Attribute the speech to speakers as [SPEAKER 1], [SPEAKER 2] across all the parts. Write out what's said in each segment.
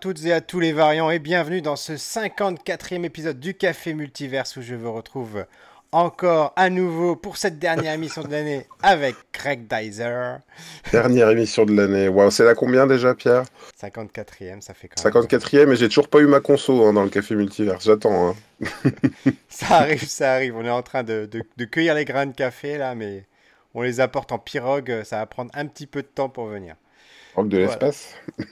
[SPEAKER 1] toutes et à tous les variants et bienvenue dans ce 54e épisode du Café Multiverse où je vous retrouve encore à nouveau pour cette dernière émission de l'année avec Craig Dyser.
[SPEAKER 2] Dernière émission de l'année. Wow, c'est la combien déjà, Pierre
[SPEAKER 1] 54e, ça fait
[SPEAKER 2] quand même. 54e, et j'ai toujours pas eu ma conso hein, dans le café multiverse. J'attends. Hein.
[SPEAKER 1] ça arrive, ça arrive. On est en train de, cueillir les grains de café là, mais on les apporte en pirogue. Ça va prendre un petit peu de temps pour venir.
[SPEAKER 2] Pirogue de l'espace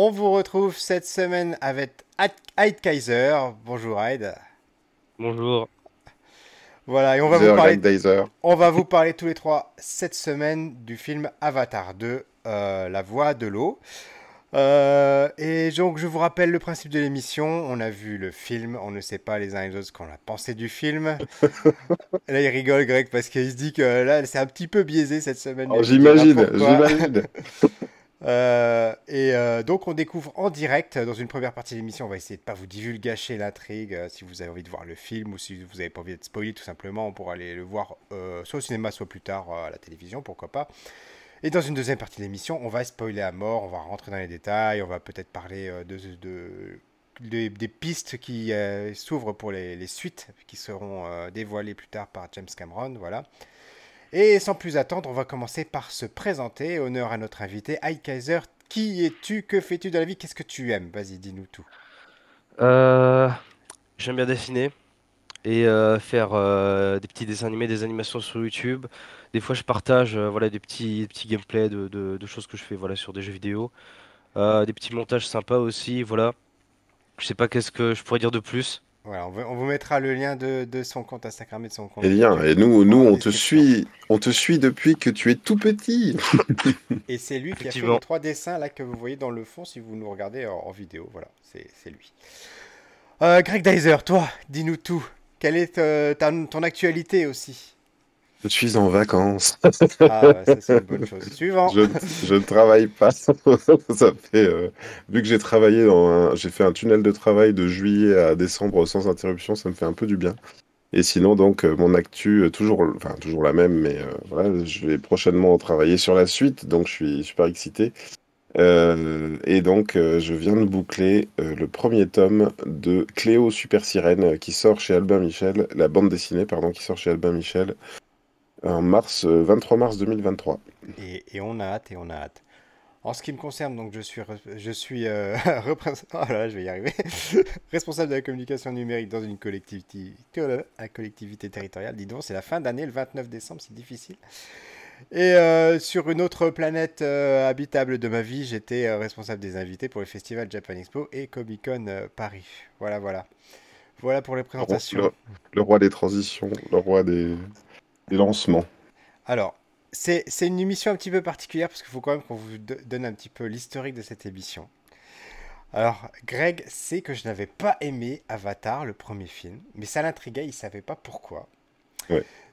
[SPEAKER 1] On vous retrouve cette semaine avec Hyde Kaiser. Bonjour Hyde. Bonjour. Voilà, et on va, vous parler, on va vous parler tous les trois cette semaine du film Avatar 2, euh, La Voix de l'eau. Euh, et donc, je vous rappelle le principe de l'émission. On a vu le film, on ne sait pas les uns et les autres ce qu'on a pensé du film. là, il rigole, Greg, parce qu'il se dit que là, c'est un petit peu biaisé cette semaine. Oh, j'imagine, j'imagine. Euh, et euh, donc on découvre en direct euh, dans une première partie de l'émission. On va essayer de pas vous divulgacher l'intrigue si vous avez envie de voir le film ou si vous n'avez pas envie de spoiler tout simplement pour aller le voir soit au cinéma soit plus tard à la télévision, pourquoi pas. Et dans une deuxième partie de l'émission, on va spoiler à mort, on va rentrer dans les détails, on va peut-être parler de, des pistes qui s'ouvrent pour les, les, suites qui seront dévoilées plus tard par James Cameron, voilà. Et sans plus attendre, on va commencer par se présenter. Honneur à notre invité, High Qui es-tu Que fais-tu dans la vie Qu'est-ce que tu aimes Vas-y, dis-nous tout.
[SPEAKER 3] Euh, j'aime bien dessiner et euh, faire euh, des petits dessins animés, des animations sur YouTube. Des fois, je partage voilà, des petits, petits gameplays de, choses que je fais voilà, sur des jeux vidéo. des petits montages sympas aussi, voilà. Je sais pas qu'est-ce que je pourrais dire de plus
[SPEAKER 1] on, vous mettra le lien de, son compte Instagram et de son compte. Et eh bien, et nous, nous
[SPEAKER 2] on te suit, on te suit depuis que tu es tout petit.
[SPEAKER 1] et c'est lui qui a fait les trois dessins là que vous voyez dans le fond si vous nous regardez en, vidéo. Voilà, c'est lui. Euh, Greg Dyser, toi, dis-nous tout. Quelle est euh, ton actualité aussi
[SPEAKER 2] je suis en vacances. Ah c'est une bonne chose. Suivant. Je, ne travaille pas. ça euh, vu que j'ai travaillé dans j'ai fait un tunnel de travail de juillet à décembre sans interruption, ça me fait un peu du bien. Et sinon, donc, euh, mon actu, euh, toujours, toujours la même, mais je vais prochainement travailler sur la suite, donc je suis super excité. et donc, je viens de boucler le premier tome de Cléo Super Sirène qui sort chez Albin Michel, la bande dessinée, pardon, qui sort chez Albin Michel en mars, 23 euh, mars 2023.
[SPEAKER 1] Et, et, on a hâte, et on a hâte. En ce qui me concerne, donc je suis, je suis euh, oh là je vais y arriver. responsable de la communication numérique dans une collectivité, une collectivité territoriale. Dis donc, c'est la fin d'année, le 29 décembre, c'est difficile. Et euh, sur une autre planète habitable de ma vie, j'étais responsable des invités pour les festivals Japan Expo et Comic Con Paris. Voilà, voilà. Voilà pour les présentations.
[SPEAKER 2] le, roi des transitions, le roi des lancement.
[SPEAKER 1] Alors, c'est une émission un petit peu particulière parce qu'il faut quand même qu'on vous donne un petit peu l'historique de cette émission. Alors, Greg sait que je n'avais pas aimé Avatar, le premier film, mais ça l'intriguait, il savait pas pourquoi.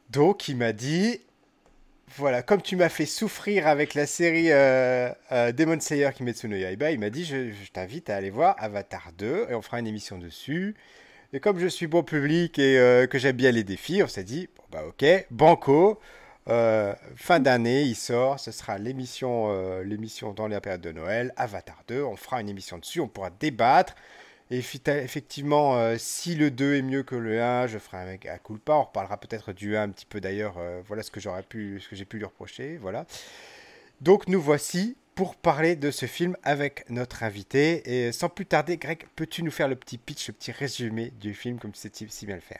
[SPEAKER 1] Donc, il m'a dit voilà, comme tu m'as fait souffrir avec la série euh, euh, Demon Slayer Kimetsu no Yaiba, il m'a dit je, je t'invite à aller voir Avatar 2 et on fera une émission dessus. Et comme je suis bon public et euh, que j'aime bien les défis, on s'est dit, bon, bah ok, banco, euh, fin d'année, il sort, ce sera l'émission euh, dans la période de Noël, Avatar 2, on fera une émission dessus, on pourra débattre. Et effectivement, si le 2 est mieux que le 1, je ferai un, à coup pas. On reparlera peut-être du 1 un petit peu d'ailleurs. voilà ce que j'aurais pu, ce que j'ai pu lui reprocher. Voilà. Donc nous voici pour parler de ce film avec notre invité. Et sans plus tarder, Greg, peux-tu nous faire le petit pitch, le petit résumé du film comme tu sais si bien le faire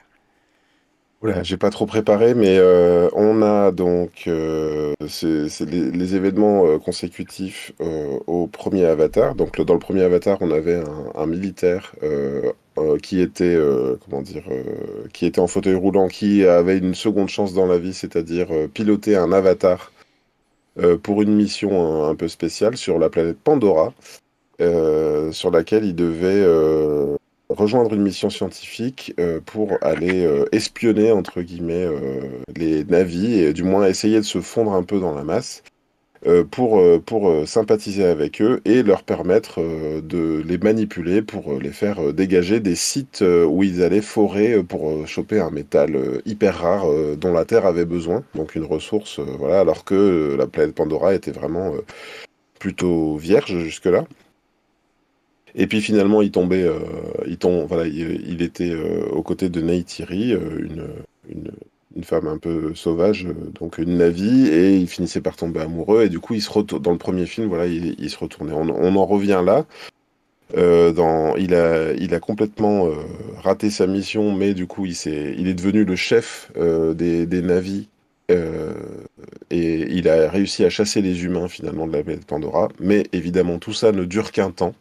[SPEAKER 2] Oula, j'ai pas trop préparé, mais euh, on a donc euh, les, événements euh, consécutifs au premier Avatar. Donc dans le premier Avatar, on avait un, militaire qui était comment dire, qui était en fauteuil roulant, qui avait une seconde chance dans la vie, c'est-à-dire piloter un Avatar euh, pour une mission un, peu spéciale sur la planète Pandora, euh, sur laquelle il devait euh, rejoindre une mission scientifique pour aller espionner entre guillemets les navis et du moins essayer de se fondre un peu dans la masse. Euh, pour, euh, pour euh, sympathiser avec eux et leur permettre de les manipuler pour les faire dégager des sites où ils allaient forer pour choper un métal hyper rare dont la Terre avait besoin, donc une ressource, voilà, alors que la planète Pandora était vraiment plutôt vierge jusque-là. Et puis finalement, il tombait, il voilà, il, était aux côtés de Neytiri, une, une une femme un peu sauvage, euh, donc une navie, et il finissait par tomber amoureux. Et du coup, il se dans le premier film, voilà, il, se retournait. On, en revient là. Euh, dans, il a, complètement euh, raté sa mission, mais du coup, il est, devenu le chef des, des et il a réussi à chasser les humains finalement de la planète Pandora. Mais évidemment, tout ça ne dure qu'un temps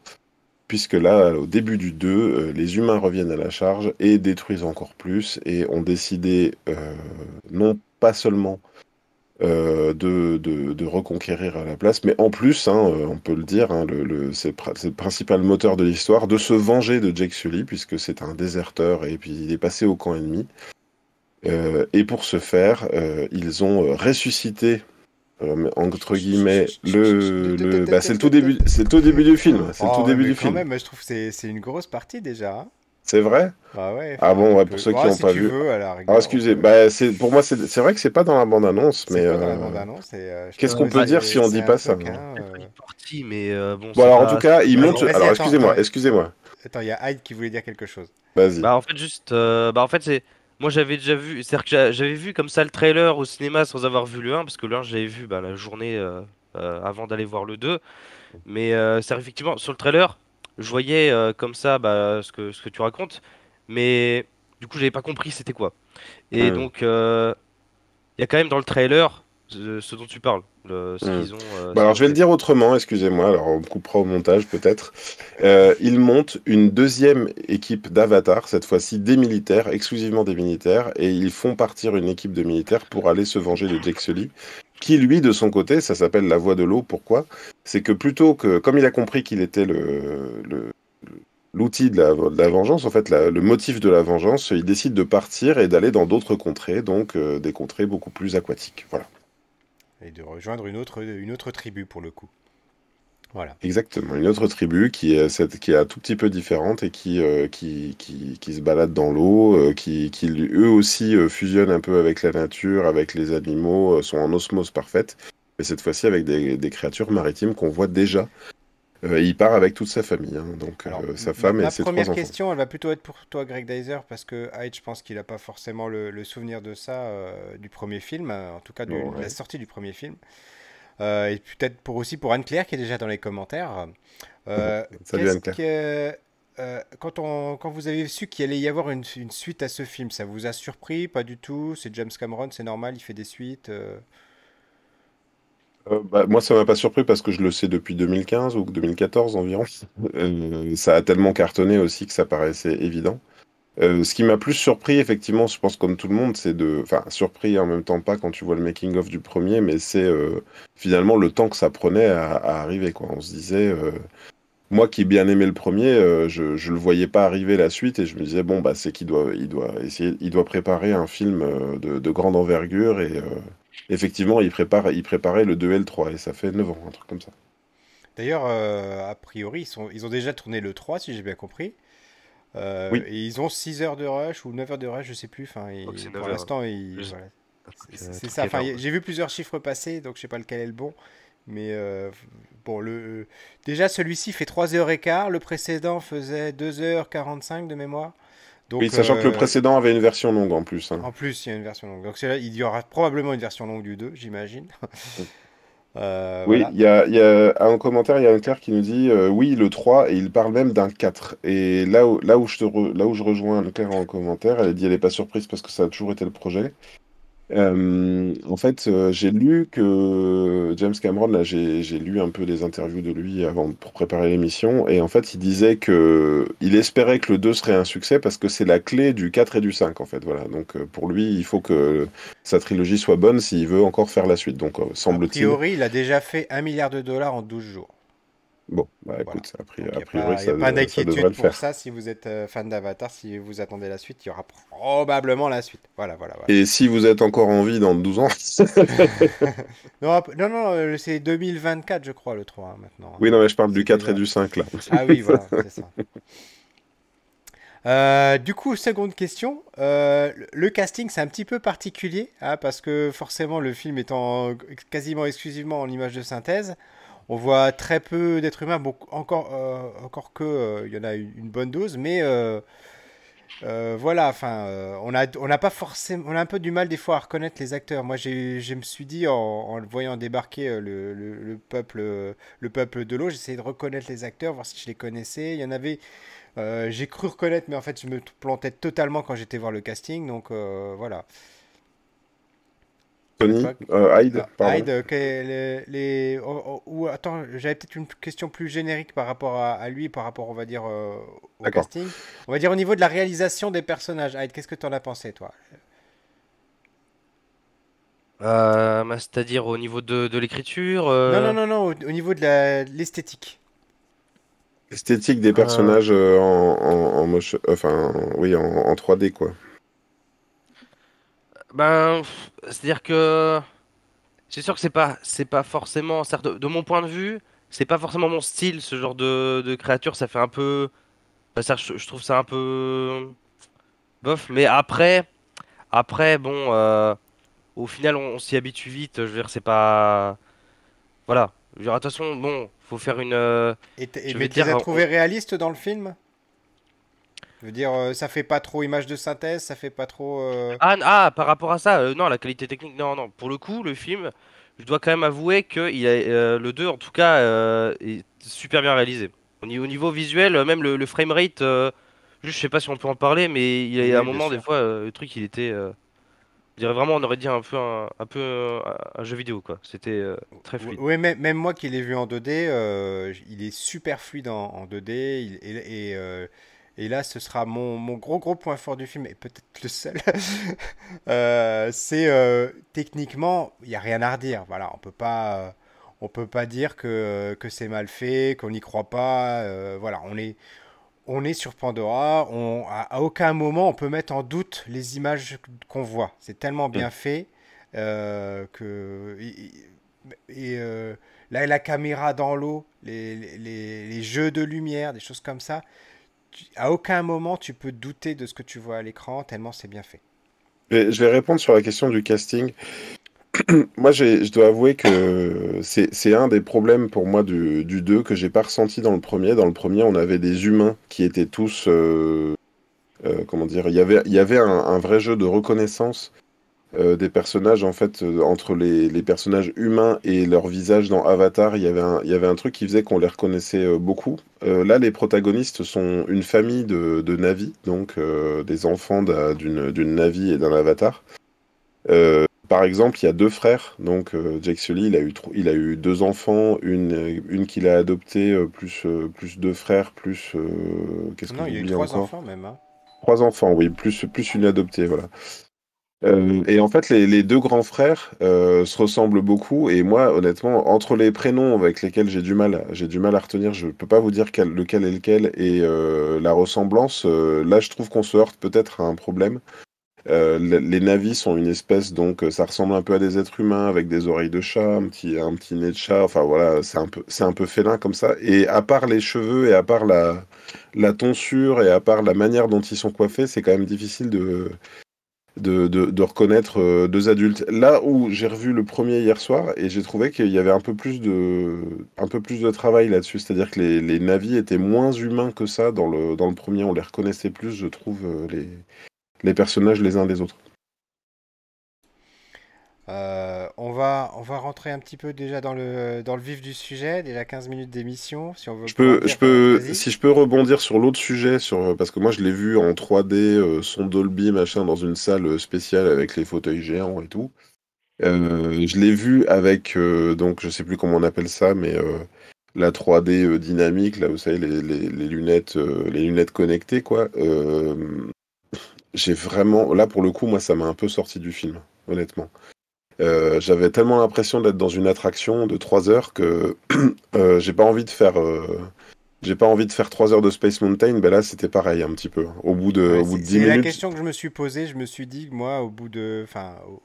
[SPEAKER 2] puisque là, au début du 2, euh, les humains reviennent à la charge et détruisent encore plus, et ont décidé euh, non pas seulement euh, de, reconquérir à la place, mais en plus, hein, on peut le dire, hein, c'est le principal moteur de l'histoire, de se venger de Jake Sully, puisque c'est un déserteur, et puis il est passé au camp ennemi. et pour ce faire, ils ont ressuscité euh, entre guillemets le, le bah, c'est le tout début c'est le tout début du film c'est le tout oh, début du film quand
[SPEAKER 1] même je trouve c'est c'est une grosse partie déjà hein.
[SPEAKER 2] c'est vrai bah ah, bon, ouais, pour ceux qui n'ont ah, pas vu. ah, excusez, bah, pour moi, c'est vrai que c'est pas dans la bande-annonce, mais. Euh, euh, qu'est-ce qu'on peut dire si on dit pas ça hein,
[SPEAKER 3] mais, bon, alors, en tout cas, il monte. alors, excusez-moi, excusez-moi.
[SPEAKER 1] Attends, il y a Hyde qui voulait dire quelque chose. Vas-y. en fait,
[SPEAKER 3] juste. Bah, en fait, c'est. Moi j'avais déjà vu, c'est-à-dire que j'avais vu comme ça le trailer au cinéma sans avoir vu le 1, parce que le 1 j'avais vu bah, la journée euh, euh, avant d'aller voir le 2. Mais à euh, c'est effectivement sur le trailer, je voyais comme ça bah, ce, que, ce que tu racontes, mais du coup j'avais pas compris c'était quoi. Et donc il y a quand même dans le trailer ce dont tu parles. Hmm. Euh, bah, alors je vais
[SPEAKER 2] le dire autrement, excusez-moi, alors on coupera au montage peut-être. Euh, ils montent une deuxième équipe d'Avatar, cette fois-ci des militaires, exclusivement des militaires, et ils font partir une équipe de militaires pour aller se venger de Jake qui lui de son côté, ça s'appelle la voie de l'eau, pourquoi C'est que plutôt que, comme il a compris qu'il était le, le l'outil de la, vengeance, en fait, le motif de la vengeance, il décide de partir et d'aller dans d'autres contrées, donc euh, des contrées beaucoup plus aquatiques. Voilà
[SPEAKER 1] et de rejoindre une autre, une autre tribu pour le coup. Voilà.
[SPEAKER 2] Exactement, une autre tribu qui est, qui un tout petit peu différente et qui, euh, qui, se balade dans l'eau, euh, qui, eux aussi euh, fusionnent un peu avec la nature, avec les animaux, sont en osmose parfaite, mais cette fois-ci avec des créatures maritimes qu'on voit déjà euh, il part avec toute sa famille, hein. donc euh, sa femme et ses trois enfants. La première
[SPEAKER 1] question, elle va plutôt être pour toi, Greg Dyser, parce que Hyde, je pense qu'il n'a pas forcément le, souvenir de ça euh, du premier film, en tout cas de la sortie du premier film. et peut-être pour aussi pour Anne-Claire, qui est déjà dans les commentaires. Salut Anne-Claire. Quand, on, quand, vous avez su qu'il allait y avoir une, suite à ce film, ça vous a surpris Pas du tout C'est James Cameron, c'est normal, il fait des suites
[SPEAKER 2] euh, bah, moi, ça m'a pas surpris parce que je le sais depuis 2015 ou 2014 environ. Euh, ça a tellement cartonné aussi que ça paraissait évident. Euh, ce qui m'a plus surpris, effectivement, je pense comme tout le monde, c'est de, enfin, surpris en même temps pas quand tu vois le making of du premier, mais c'est finalement le temps que ça prenait à, arriver. Quoi. On se disait, moi qui ai bien aimé le premier, je, ne le voyais pas arriver la suite et je me disais bon bah c'est qu'il doit il doit essayer il doit préparer un film de, grande envergure et effectivement, il, prépare, il préparait le 2L3 et ça fait 9 ans, un truc comme ça.
[SPEAKER 1] D'ailleurs, euh, a priori, ils, sont, ils, ont déjà tourné le 3, si j'ai bien compris. Euh, et ils ont 6 heures de rush ou 9 heures de rush, je sais plus. Enfin, pour l'instant, c'est ça. j'ai vu plusieurs chiffres passer, donc je sais pas lequel est le bon. Mais euh, bon, le, déjà, celui-ci fait 3 heures et Le précédent faisait 2h45 de mémoire
[SPEAKER 2] sachant que le euh, précédent avait une version longue en plus. Hein. En
[SPEAKER 1] plus, il y a une version longue. Donc il y aura probablement une version longue du 2, j'imagine.
[SPEAKER 2] Euh, oui, il y, a, un ah, commentaire, il y a un clair qui nous dit euh, oui, le 3, et il parle même d'un 4. Et là où, là, où je te là où je rejoins en commentaire, elle dit elle n'est pas surprise parce que ça a toujours été le projet. Euh, en fait, euh, j'ai lu que James Cameron, là, j'ai lu un peu des interviews de lui avant pour préparer l'émission, et en fait, il disait que il espérait que le 2 serait un succès parce que c'est la clé du 4 et du 5, en fait. Voilà. Donc, euh, pour lui, il faut que sa trilogie soit bonne s'il veut encore faire la suite. Donc, semble-t-il. priori,
[SPEAKER 1] il a déjà fait un milliard de dollars en 12 jours.
[SPEAKER 2] Bon, bah, écoute, voilà. a, a priori, pas, ça, d'inquiétude pour ça
[SPEAKER 1] si vous êtes euh, fan d'Avatar, si vous attendez la suite, il y aura probablement la suite. Voilà, voilà.
[SPEAKER 2] voilà. Et si vous êtes encore en vie dans 12 ans
[SPEAKER 1] Non, non, euh, c'est 2024, je crois, le 3 hein, maintenant. Oui,
[SPEAKER 2] non, mais je parle du 4 et du 5 là. ah oui, voilà, c'est ça.
[SPEAKER 1] Euh, du coup, seconde question. le casting, c'est un petit peu particulier, hein, parce que forcément, le film étant quasiment exclusivement en image de synthèse, on voit très peu d'êtres humains, euh, encore, que il euh, y en a une bonne dose, mais euh, voilà, enfin, on a, on pas forcément, on a un peu du mal des fois à reconnaître les acteurs. Moi, je me suis dit en, voyant débarquer le, peuple, le peuple de l'eau, j'essayais de reconnaître les acteurs, voir si je les connaissais. Il y en avait. j'ai cru reconnaître, mais en fait, je me plantais totalement quand j'étais voir le casting, donc voilà.
[SPEAKER 2] Tony, euh, Hyde, ah, pardon.
[SPEAKER 1] les, oh, oh, attends, j'avais peut-être une question plus générique par rapport à, lui, par rapport, on va dire, euh, au casting. On va dire au niveau de la réalisation des personnages. Hyde, qu'est-ce que tu en as pensé, toi
[SPEAKER 3] euh, bah, C'est-à-dire au niveau de, l'écriture Non, non, non, non,
[SPEAKER 1] au, niveau de l'esthétique.
[SPEAKER 2] Esthétique des personnages en, enfin, oui, en 3D, quoi.
[SPEAKER 3] Ben, c'est-à-dire que c'est sûr que c'est pas, c'est pas forcément, de, de, mon point de vue, c'est pas forcément mon style, ce genre de, créature. Ça fait un peu, ben, je, trouve ça un peu bof. Mais après, après, bon, euh, au final, on, s'y habitue vite. Je veux dire, c'est pas, voilà. Je veux dire, attention, bon, faut faire une. Euh, et, tu les as trouvés
[SPEAKER 1] réalistes dans le film dire, euh, ça fait pas trop image de synthèse, ça fait pas trop. Euh,
[SPEAKER 3] ah, ah, par rapport à ça, euh, non, la qualité technique, non, non. Pour le coup, le film, je dois quand même avouer que il le 2, en tout cas, est super bien réalisé. Au, niveau visuel, même le, framerate, juste, je sais pas si on peut en parler, mais il y a un moment, des fois, le truc, il était. vraiment, on aurait dit un peu un, peu un, jeu vidéo, quoi.
[SPEAKER 1] C'était très fluide. Oui, mais, même moi qui l'ai vu en 2D, il est super fluide en, 2D. et, et et là ce sera mon, gros gros point fort du film, et peut-être le seul, euh, c'est euh, techniquement, il n'y a rien à redire. Voilà, on peut pas, euh, on peut pas dire que, c'est mal fait, qu'on n'y croit pas. voilà, on est, on est sur Pandora, on, à, aucun moment on peut mettre en doute les images qu'on voit. C'est tellement bien mm. fait que... Et, là, la caméra dans l'eau, les jeux de lumière, des choses comme ça, à aucun moment tu peux douter de ce que tu vois à l'écran, tellement c'est bien fait.
[SPEAKER 2] Je vais répondre sur la question du casting. moi, je dois avouer que c'est un des problèmes pour moi du, 2 que j'ai pas ressenti dans le premier. Dans le premier, on avait des humains qui étaient tous. Euh, euh, comment dire Il y avait, un, vrai jeu de reconnaissance euh, des personnages, en fait, euh, entre les, personnages humains et leur visage dans Avatar, il y avait un, truc qui faisait qu'on les reconnaissait euh, beaucoup. là, les protagonistes sont une famille de, Navi, donc des enfants d'une Navi et d'un Avatar. par exemple, il y a deux frères, donc Jake Sully, il a, eu deux enfants, une, qu'il a adoptée, plus, deux frères, plus... qu'est-ce ah que Non, il a trois enfants même. Hein. Trois enfants, oui, plus, plus une adoptée, voilà. Euh, et en fait, les, deux grands frères euh, se ressemblent beaucoup. Et moi, honnêtement, entre les prénoms avec lesquels j'ai du mal, j'ai du mal à retenir. Je peux pas vous dire lequel est lequel. Et euh, la ressemblance, là, je trouve qu'on se heurte peut-être à un problème. les navis sont une espèce, donc ça ressemble un peu à des êtres humains avec des oreilles de chat, un petit, un petit nez de chat. Enfin voilà, c'est un peu, c'est un peu félin comme ça. Et à part les cheveux et à part la, la tonsure et à part la manière dont ils sont coiffés, c'est quand même difficile de de, reconnaître euh, deux adultes. Là où j'ai revu le premier hier soir et j'ai trouvé qu'il y avait un peu plus de, un peu plus de travail là-dessus, c'est-à-dire que les, les navis étaient moins humains que ça dans le, dans le premier, on les reconnaissait plus, je trouve, euh, les, les personnages les uns des autres.
[SPEAKER 1] Euh, on, va, on va rentrer un petit peu déjà dans le, vif du sujet, déjà 15 minutes d'émission. Si je peux,
[SPEAKER 2] si je peux rebondir sur l'autre sujet, sur, parce que moi je l'ai vu en 3D, euh, son Dolby, machin, dans une salle spéciale avec les fauteuils géants et tout. Euh, je l'ai vu avec, donc je sais plus comment on appelle ça, mais la 3D dynamique, là vous savez, les, les lunettes, les lunettes connectées, quoi. J'ai vraiment, là pour le coup, moi ça m'a un peu sorti du film, honnêtement. Euh, j'avais tellement l'impression d'être dans une attraction de 3 heures que euh, j'ai pas envie de faire euh, j'ai pas envie de faire 3 heures de Space Mountain ben là c'était pareil un petit peu au bout de 10 minutes C'est la question
[SPEAKER 1] que je me suis posée je me suis dit moi au bout de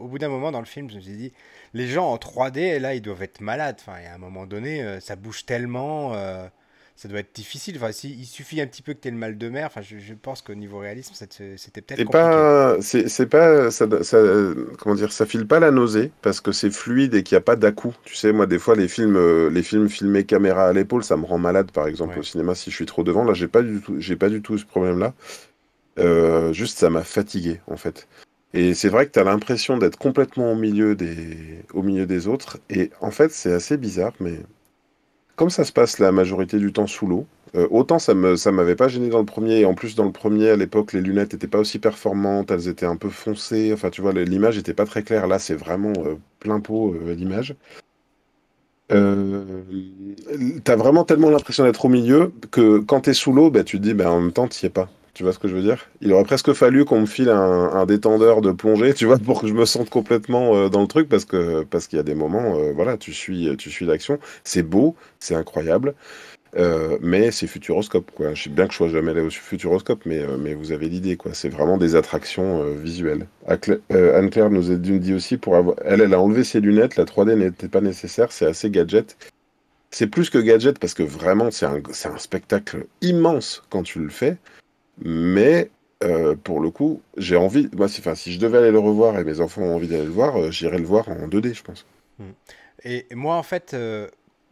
[SPEAKER 1] au bout d'un moment dans le film je me suis dit les gens en 3D là ils doivent être malades enfin à un moment donné ça bouge tellement ça doit être difficile. Enfin, il suffit un petit peu que tu aies le mal de mer. Enfin, je, pense qu'au niveau réalisme, c'était peut-être. C'est pas,
[SPEAKER 2] c'est pas, ça, comment dire, ça file pas la nausée parce que c'est fluide et qu'il n'y a pas d'à-coup. Tu sais, moi, des fois, les films, euh, les films filmés caméra à l'épaule, ça me rend malade, par exemple, au cinéma, si je suis trop devant. Là, j'ai pas du tout, j'ai pas du tout ce problème-là. Euh, juste, ça m'a fatigué, en fait. Et c'est vrai que tu as l'impression d'être complètement au milieu des, au milieu des autres. Et en fait, c'est assez bizarre, mais comme ça se passe la majorité du temps sous l'eau, euh, autant ça ne m'avait pas gêné dans le premier et en plus dans le premier à l'époque les lunettes n'étaient pas aussi performantes, elles étaient un peu foncées, enfin tu vois l'image n'était pas très claire. Là c'est vraiment euh, plein pot euh, l'image. Euh, t'as vraiment tellement l'impression d'être au milieu que quand t'es sous l'eau, ben, tu te dis bah, en même temps t'y es pas. Tu vois ce que je veux dire Il aurait presque fallu qu'on me file un, détendeur de plongée, tu vois, pour que je me sente complètement euh, dans le truc, parce que parce qu'il y a des moments, euh, voilà, tu suis, tu suis l'action, c'est beau, c'est incroyable, euh, mais c'est futuroscope, quoi. Je sais bien que je sois jamais allé au futuroscope, mais, mais vous avez l'idée, quoi. C'est vraiment des attractions visuelles. Ah, Anne-Claire nous a dit aussi, pour elle, elle a enlevé ses lunettes, la 3D n'était pas nécessaire, c'est assez gadget. C'est plus que gadget, parce que vraiment, c'est un, un spectacle immense quand tu le fais. Mais euh, pour le coup, j'ai envie. si, je devais aller le revoir et mes enfants ont envie d'aller le voir, euh, j'irai le voir en 2D, je pense.
[SPEAKER 1] Hmm. Et moi, en fait, euh,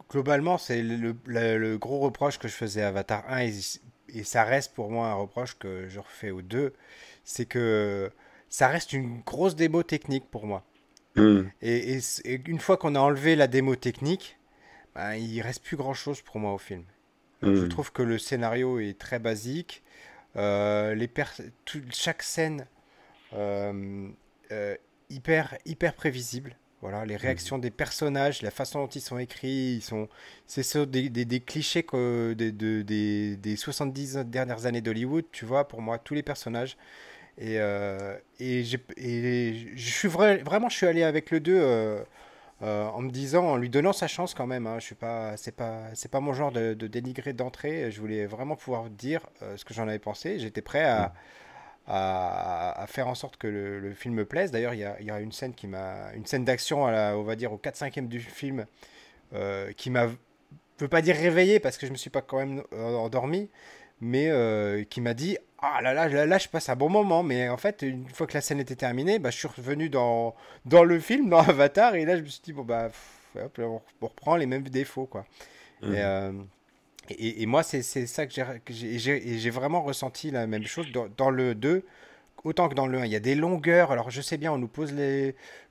[SPEAKER 1] globalement, c'est le, gros reproche que je faisais à Avatar 1, et, ça reste pour moi un reproche que je refais aux deux, c'est que ça reste une grosse démo technique pour moi. Hmm. Et, une fois qu'on a enlevé la démo technique, il ben, il reste plus grand chose pour moi au film. Je hmm. trouve que le scénario est très basique. Euh, les chaque scène euh, euh, hyper, hyper prévisible. Voilà, les réactions mhm. des personnages, la façon dont ils sont écrits, ils sont, c'est des, des, clichés que des, des, 70 dernières années d'Hollywood, tu vois, pour moi, tous les personnages. Et, et, je suis vrai, vraiment, je suis allé avec le 2 euh, en me disant, en lui donnant sa chance quand même. Hein, je suis pas, c'est pas, c'est pas mon genre de, dénigrer d'entrée. Je voulais vraiment pouvoir dire euh, ce que j'en avais pensé. J'étais prêt à, mm. faire en sorte que le, film me plaise. D'ailleurs, il y, a une scène qui m'a, une scène d'action, on va dire au 4/5e du film, euh, qui m'a, je pas dire réveillé parce que je me suis pas quand même endormi, mais qui m'a dit ah là là, là, je passe un bon moment. Mais en fait, une fois que la scène était terminée, bah, je suis revenu dans, dans le film, dans Avatar, et là, je me suis dit, bon, bah, on, reprend les mêmes défauts, quoi. Et, mhm. euh, moi, c'est ça que j'ai vraiment ressenti la même chose dans, le 2, autant que dans le 1. Il y a des longueurs. Alors, je sais bien, on nous pose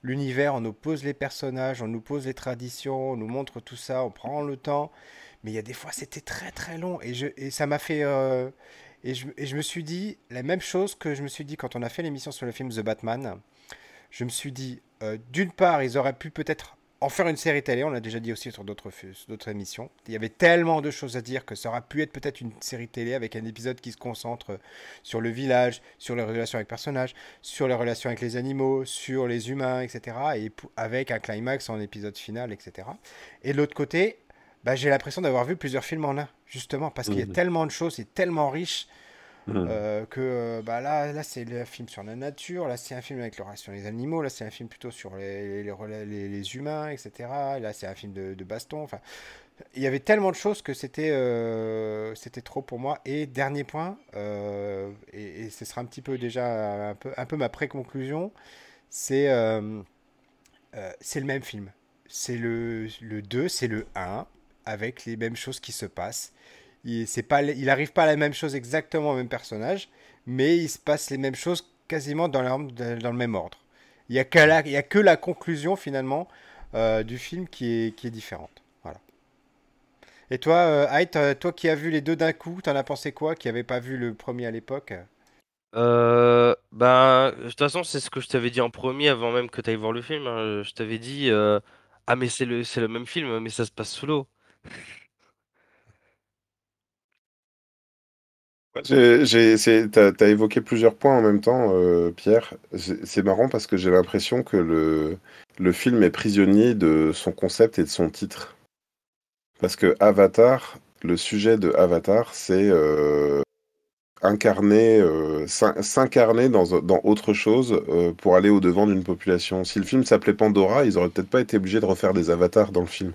[SPEAKER 1] l'univers, on nous pose les personnages, on nous pose les traditions, on nous montre tout ça, on prend le temps. Mais il y a des fois, c'était très très long. Et, je, ça m'a fait. Euh, et je, me suis dit la même chose que je me suis dit quand on a fait l'émission sur le film The Batman. Je me suis dit, euh, d'une part, ils auraient pu peut-être en faire une série télé. On l'a déjà dit aussi sur d'autres, d'autres émissions. Il y avait tellement de choses à dire que ça aurait pu être peut-être une série télé avec un épisode qui se concentre sur le village, sur les relations avec les personnages, sur les relations avec les animaux, sur les humains, etc. Et avec un climax en épisode final, etc. Et de l'autre côté, bah, j'ai l'impression d'avoir vu plusieurs films en un, justement, parce qu'il y a mmh. tellement de choses, c'est tellement riche. Mmh. Euh, que euh, bah, là, là c'est un film sur la nature, là c'est un film avec le sur les animaux, là c'est un film plutôt sur les, les, les, humains, etc. Là c'est un film de, baston. Enfin, il y avait tellement de choses que c'était euh, c'était trop pour moi. Et dernier point, et, ce sera un petit peu déjà un peu, un peu ma pré-conclusion, c'est c'est le même film. C'est le, le 2, c'est le 1 avec les mêmes choses qui se passent. Il, n'arrive pas, il pas à la même chose exactement au même personnage, mais il se passe les mêmes choses quasiment dans, dans le même ordre. Il n'y a, que la, a que la conclusion finalement euh, du film qui est, qui est différente. Voilà. Et toi, Aït, euh, euh, toi qui as vu les deux d'un coup, t'en as pensé quoi Qui n'avait pas vu le premier à l'époque
[SPEAKER 3] bah, de toute façon, c'est ce que je t'avais dit en premier avant même que tu ailles voir le film. Hein. Je t'avais dit, ah, mais c'est le, c'est le même film, mais ça se passe sous l'eau.
[SPEAKER 2] Tu as, évoqué plusieurs points en même temps, euh, Pierre. C'est marrant parce que j'ai l'impression que le, le film est prisonnier de son concept et de son titre. Parce que Avatar, le sujet de Avatar, c'est euh, incarner, euh, s'incarner dans, dans, autre chose pour aller au devant d'une population. Si le film s'appelait Pandora, ils auraient peut-être pas été obligés de refaire des avatars dans le film.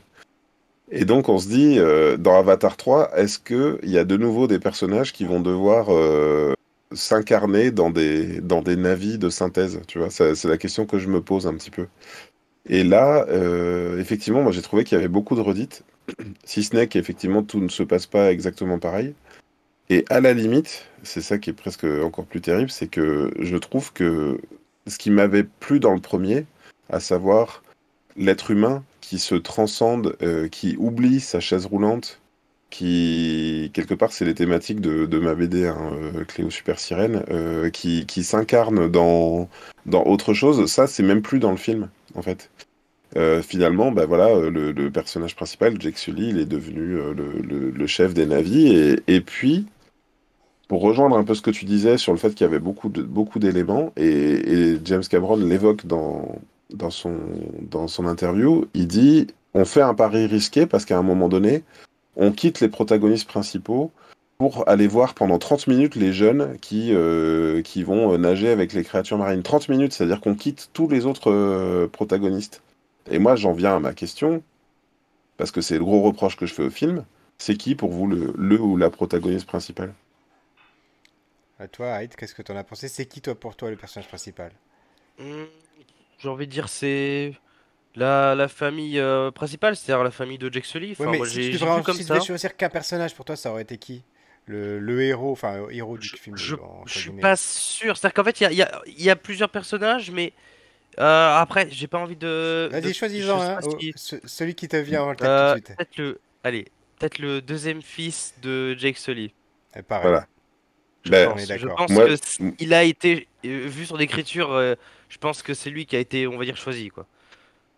[SPEAKER 2] Et donc on se dit, euh, dans Avatar 3, est-ce qu'il y a de nouveau des personnages qui vont devoir euh, s'incarner dans des, dans des navis de synthèse Tu vois, c'est la question que je me pose un petit peu. Et là, euh, effectivement, moi j'ai trouvé qu'il y avait beaucoup de redites, si ce n'est qu'effectivement tout ne se passe pas exactement pareil. Et à la limite, c'est ça qui est presque encore plus terrible, c'est que je trouve que ce qui m'avait plu dans le premier, à savoir l'être humain qui se transcende, euh, qui oublie sa chaise roulante, qui, quelque part, c'est les thématiques de, ma BD, hein, euh, Cléo Super Sirène, euh, qui, qui s'incarne dans, dans autre chose, ça, c'est même plus dans le film, en fait. finalement, bah voilà, le, personnage principal, Jake Sully, il est devenu le, le, chef des navis. Et, et puis, pour rejoindre un peu ce que tu disais sur le fait qu'il y avait beaucoup de beaucoup d'éléments et, et James Cameron l'évoque dans dans son, dans son interview, il dit on fait un pari risqué parce qu'à un moment donné, on quitte les protagonistes principaux pour aller voir pendant 30 minutes les jeunes qui, euh, qui vont euh, nager avec les créatures marines. 30 minutes, c'est-à-dire qu'on quitte tous les autres euh, protagonistes. Et moi, j'en viens à ma question, parce que c'est le gros reproche que je fais au film. C'est qui pour vous le, le ou la protagoniste principale
[SPEAKER 1] À Toi, Hyde, qu'est-ce que tu en as pensé C'est qui toi pour toi le personnage principal
[SPEAKER 2] mmh
[SPEAKER 3] j'ai envie de dire, c'est la, la famille euh, principale, c'est-à-dire la famille de Jack Sully. Enfin, si j'ai, tu devrais, si
[SPEAKER 1] choisir qu'un personnage pour toi, ça aurait été qui le, héros, enfin, héros du film. Je, suis pas sûr. C'est-à-dire qu'en fait, il y, a, plusieurs
[SPEAKER 3] personnages, mais euh, après, j'ai pas envie de. Vas-y, choisis-en. Oh,
[SPEAKER 1] celui qui te vient en tête tout de euh,
[SPEAKER 3] suite. Peut-être le, allez, peut-être le deuxième fils de Jake Sully. Et eh, pareil.
[SPEAKER 1] Je
[SPEAKER 2] pense, ben, que
[SPEAKER 3] il a été euh, vu son écriture. Euh, je pense que c'est lui qui a été, on va dire, choisi quoi.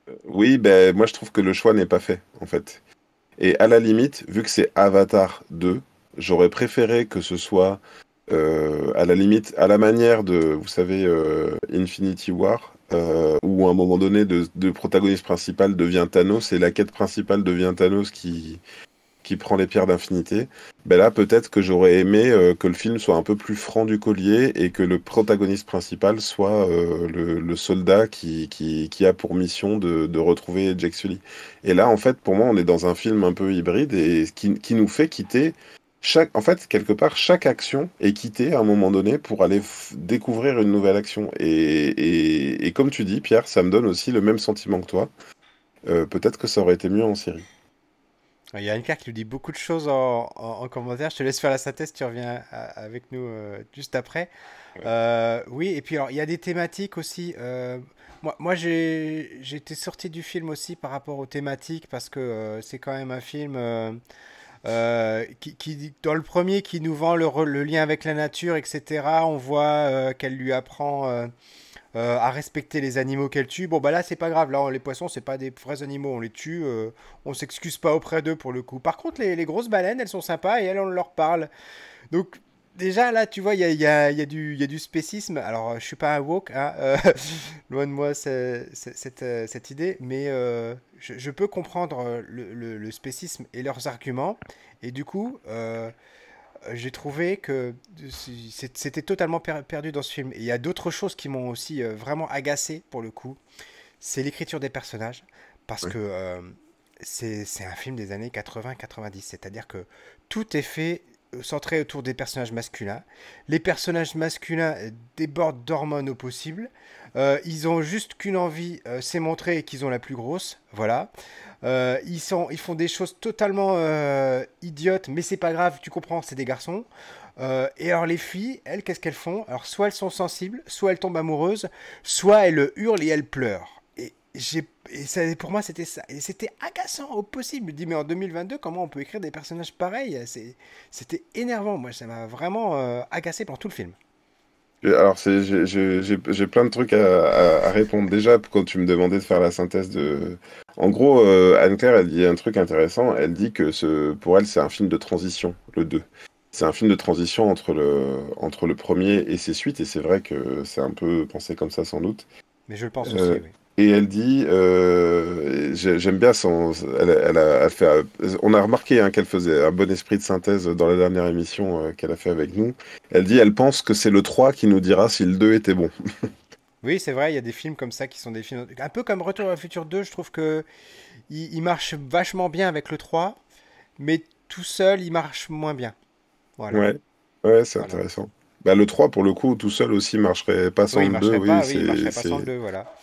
[SPEAKER 2] Euh, oui, ben, moi je trouve que le choix n'est pas fait en fait. Et à la limite, vu que c'est Avatar 2, j'aurais préféré que ce soit à la limite, à la manière de, vous savez, Infinity War, où à un moment donné, le protagoniste principal devient Thanos et la quête principale devient Thanos qui, qui prend les pierres d'infinité, ben là peut-être que j'aurais aimé euh, que le film soit un peu plus franc du collier et que le protagoniste principal soit euh, le, soldat qui, a pour mission de, retrouver Jack Sully. Et là en fait pour moi on est dans un film un peu hybride et qui, nous fait quitter chaque, en fait, quelque part, chaque action est quittée à un moment donné pour aller découvrir une nouvelle action. Et, comme tu dis, Pierre, ça me donne aussi le même sentiment que toi. Euh, peut-être que ça aurait été mieux en série. Il y a
[SPEAKER 1] carte qui nous dit beaucoup de choses en, commentaire. Je te laisse faire la synthèse, tu reviens euh, avec nous euh, juste après. Euh, oui, et puis alors, il y a des thématiques aussi. moi, j'étais sorti du film aussi par rapport aux thématiques parce que c'est quand même un film. qui, dans le premier qui nous vend le, lien avec la nature, etc. On voit qu'elle lui apprend euh, à respecter les animaux qu'elle tue. Bon, bah là, c'est pas grave. Là, les poissons, c'est pas des vrais animaux. On les tue. Euh, on s'excuse pas auprès d'eux pour le coup. Par contre, les, grosses baleines, elles sont sympas et elles, on leur parle. Donc. Déjà là, tu vois, il y a, du spécisme. Alors, euh, je suis pas un woke, hein, loin de moi cette, idée, mais je, peux comprendre le, spécisme et leurs arguments. Et du coup, j'ai trouvé que c'était totalement perdu dans ce film. il y a d'autres choses qui m'ont aussi euh, vraiment agacé pour le coup. C'est l'écriture des personnages. Parce que euh, c'est un film des années 80-90. C'est-à-dire que tout est fait euh, centré autour des personnages masculins. Les personnages masculins débordent d'hormones au possible. ils ont juste qu'une envie, c'est montrer qu'ils ont la plus grosse. Voilà. Euh, ils, font des choses totalement euh, idiotes, mais c'est pas grave, tu comprends, c'est des garçons. Euh, et alors les filles, elles, qu'est-ce qu'elles font Alors soit elles sont sensibles, soit elles tombent amoureuses, soit elles hurlent et elles pleurent. Et, pour moi, c'était ça. Et c'était agaçant au possible. Je me dis, mais en 2022, comment on peut écrire des personnages pareils C'était énervant. Moi, ça m'a vraiment agacé pendant tout le film.
[SPEAKER 2] Alors, j'ai plein de trucs à, répondre. Déjà, quand tu me demandais de faire la synthèse de. En gros, euh, Anne-Claire, elle dit un truc intéressant. Elle dit que ce, pour elle, c'est un film de transition, le 2. C'est un film de transition entre le, entre le premier et ses suites, et c'est vrai que c'est un peu pensé comme ça, sans doute.
[SPEAKER 1] Mais je le pense euh, aussi,
[SPEAKER 2] et elle dit, euh, j'aime bien son, elle, a, fait, on a remarqué hein, qu'elle faisait un bon esprit de synthèse dans la dernière émission euh, qu'elle a fait avec nous. Elle dit, elle pense que c'est le 3 qui nous dira si le 2 était bon.
[SPEAKER 1] oui, c'est vrai, il y a des films comme ça qui sont des films un peu comme Retour à la futur 2, je trouve que il, marche vachement bien avec le 3, mais tout seul, il marche moins bien. Ouais,
[SPEAKER 2] ouais c'est intéressant. Bah, le 3, pour le coup, tout seul aussi, marcherait pas sans le 2. marcherait pas sans le 2, voilà.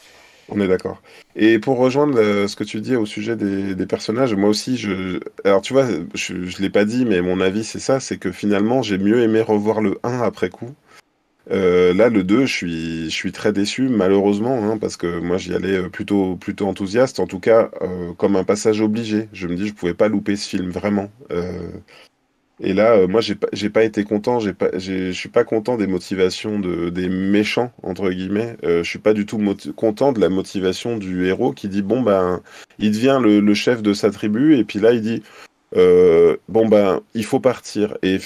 [SPEAKER 2] On est d'accord. Et pour rejoindre euh, ce que tu dis au sujet des, personnages, moi aussi, je, alors tu vois, je ne l'ai pas dit, mais mon avis c'est ça, c'est que finalement j'ai mieux aimé revoir le 1 après coup. Euh, là, le 2, je suis, je suis très déçu, malheureusement, hein, parce que moi j'y allais euh, plutôt, plutôt enthousiaste, en tout cas comme un passage obligé. Je me dis, je pouvais pas louper ce film, vraiment. Et là, euh, moi, j'ai pas, pas été content. J'ai pas, je suis pas content des motivations de, des méchants entre guillemets. Je euh, je suis pas du tout content de la motivation du héros qui dit bon ben, il devient le, chef de sa tribu et puis là il dit euh, bon ben, il faut partir et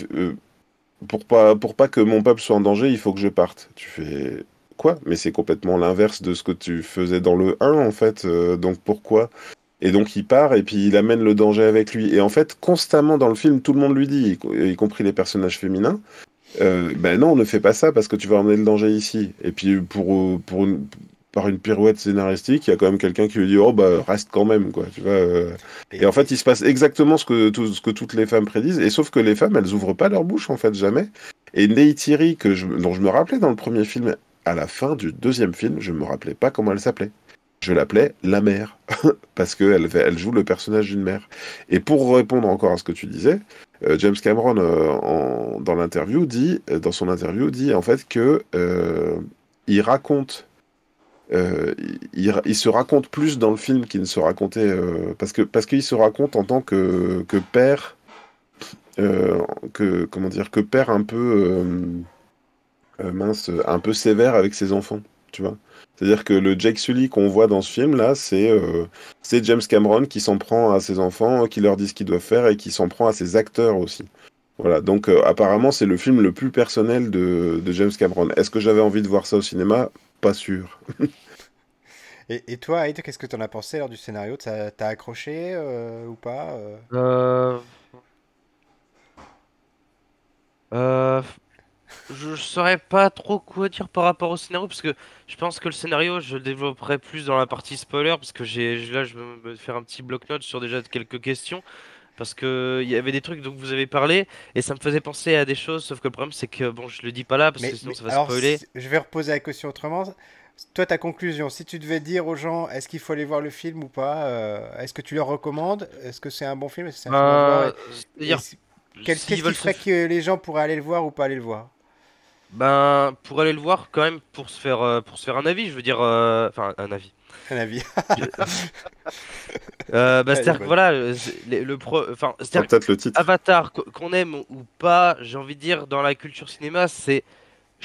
[SPEAKER 2] pour pas pour pas que mon peuple soit en danger, il faut que je parte. Tu fais quoi? Mais c'est complètement l'inverse de ce que tu faisais dans le 1 en fait. donc pourquoi? Et donc il part et puis il amène le danger avec lui. Et en fait, constamment dans le film, tout le monde lui dit, y, compris les personnages féminins, euh, ben non, ne fait pas ça parce que tu vas emmener le danger ici. Et puis pour, par une pirouette scénaristique, il y a quand même quelqu'un qui lui dit oh bah reste quand même quoi. Tu vois. Euh. Et en fait, il se passe exactement ce que toutes les femmes prédisent. Et sauf que les femmes, elles ouvrent pas leur bouche en fait jamais. Et Neytiri, que dont je me rappelais dans le premier film, à la fin du deuxième film, je me rappelais pas comment elle s'appelait je l'appelais la mère, parce qu'elle elle joue le personnage d'une mère. Et pour répondre encore à ce que tu disais, euh, James Cameron, euh, dans l'interview, dit, euh, dans son interview, dit en fait que il raconte, il, il, se raconte plus dans le film qu'il ne se racontait, parce que parce qu'il se raconte en tant que, que père, que comment dire, que père un peu mince, un peu sévère avec ses enfants, tu vois. C'est-à-dire que le Jake Sully qu'on voit dans ce film-là, euh, c'est James Cameron qui s'en prend à ses enfants, qui leur dit ce qu'ils doivent faire et qui s'en prend à ses acteurs aussi. Voilà, donc euh, apparemment c'est le film le plus personnel de, James Cameron. Est-ce que j'avais envie de voir ça au cinéma Pas sûr.
[SPEAKER 1] et, toi, Aïd, qu'est-ce que tu en as pensé lors du scénario T'as accroché euh, ou pas
[SPEAKER 2] Euh...
[SPEAKER 3] euh je saurais pas trop quoi dire par rapport au scénario parce que je pense que le scénario je le développerai plus dans la partie spoiler parce que j'ai là je vais me faire un petit bloc-notes sur déjà quelques questions parce que il y avait des trucs dont vous avez parlé et ça me faisait penser à des choses sauf que le problème c'est que bon je le dis pas là parce que sinon ça va spoiler.
[SPEAKER 1] je vais reposer la question autrement. Toi ta conclusion si tu devais dire aux gens est-ce qu'il faut aller voir le film ou pas euh, est-ce que tu leur recommandes est-ce que c'est un bon film euh, Qu'est-ce qui ferait que les gens pourraient aller le voir ou pas aller le voir
[SPEAKER 3] ben, pour aller le voir, quand même, pour se faire, euh, pour se faire un avis, je veux dire, euh, enfin, un avis. Un avis. Euh, ben, c'est-à-dire que voilà, le, pro, enfin, c'est-à-dire que Avatar, qu'on aime ou pas, j'ai envie de dire, dans la culture cinéma, c'est,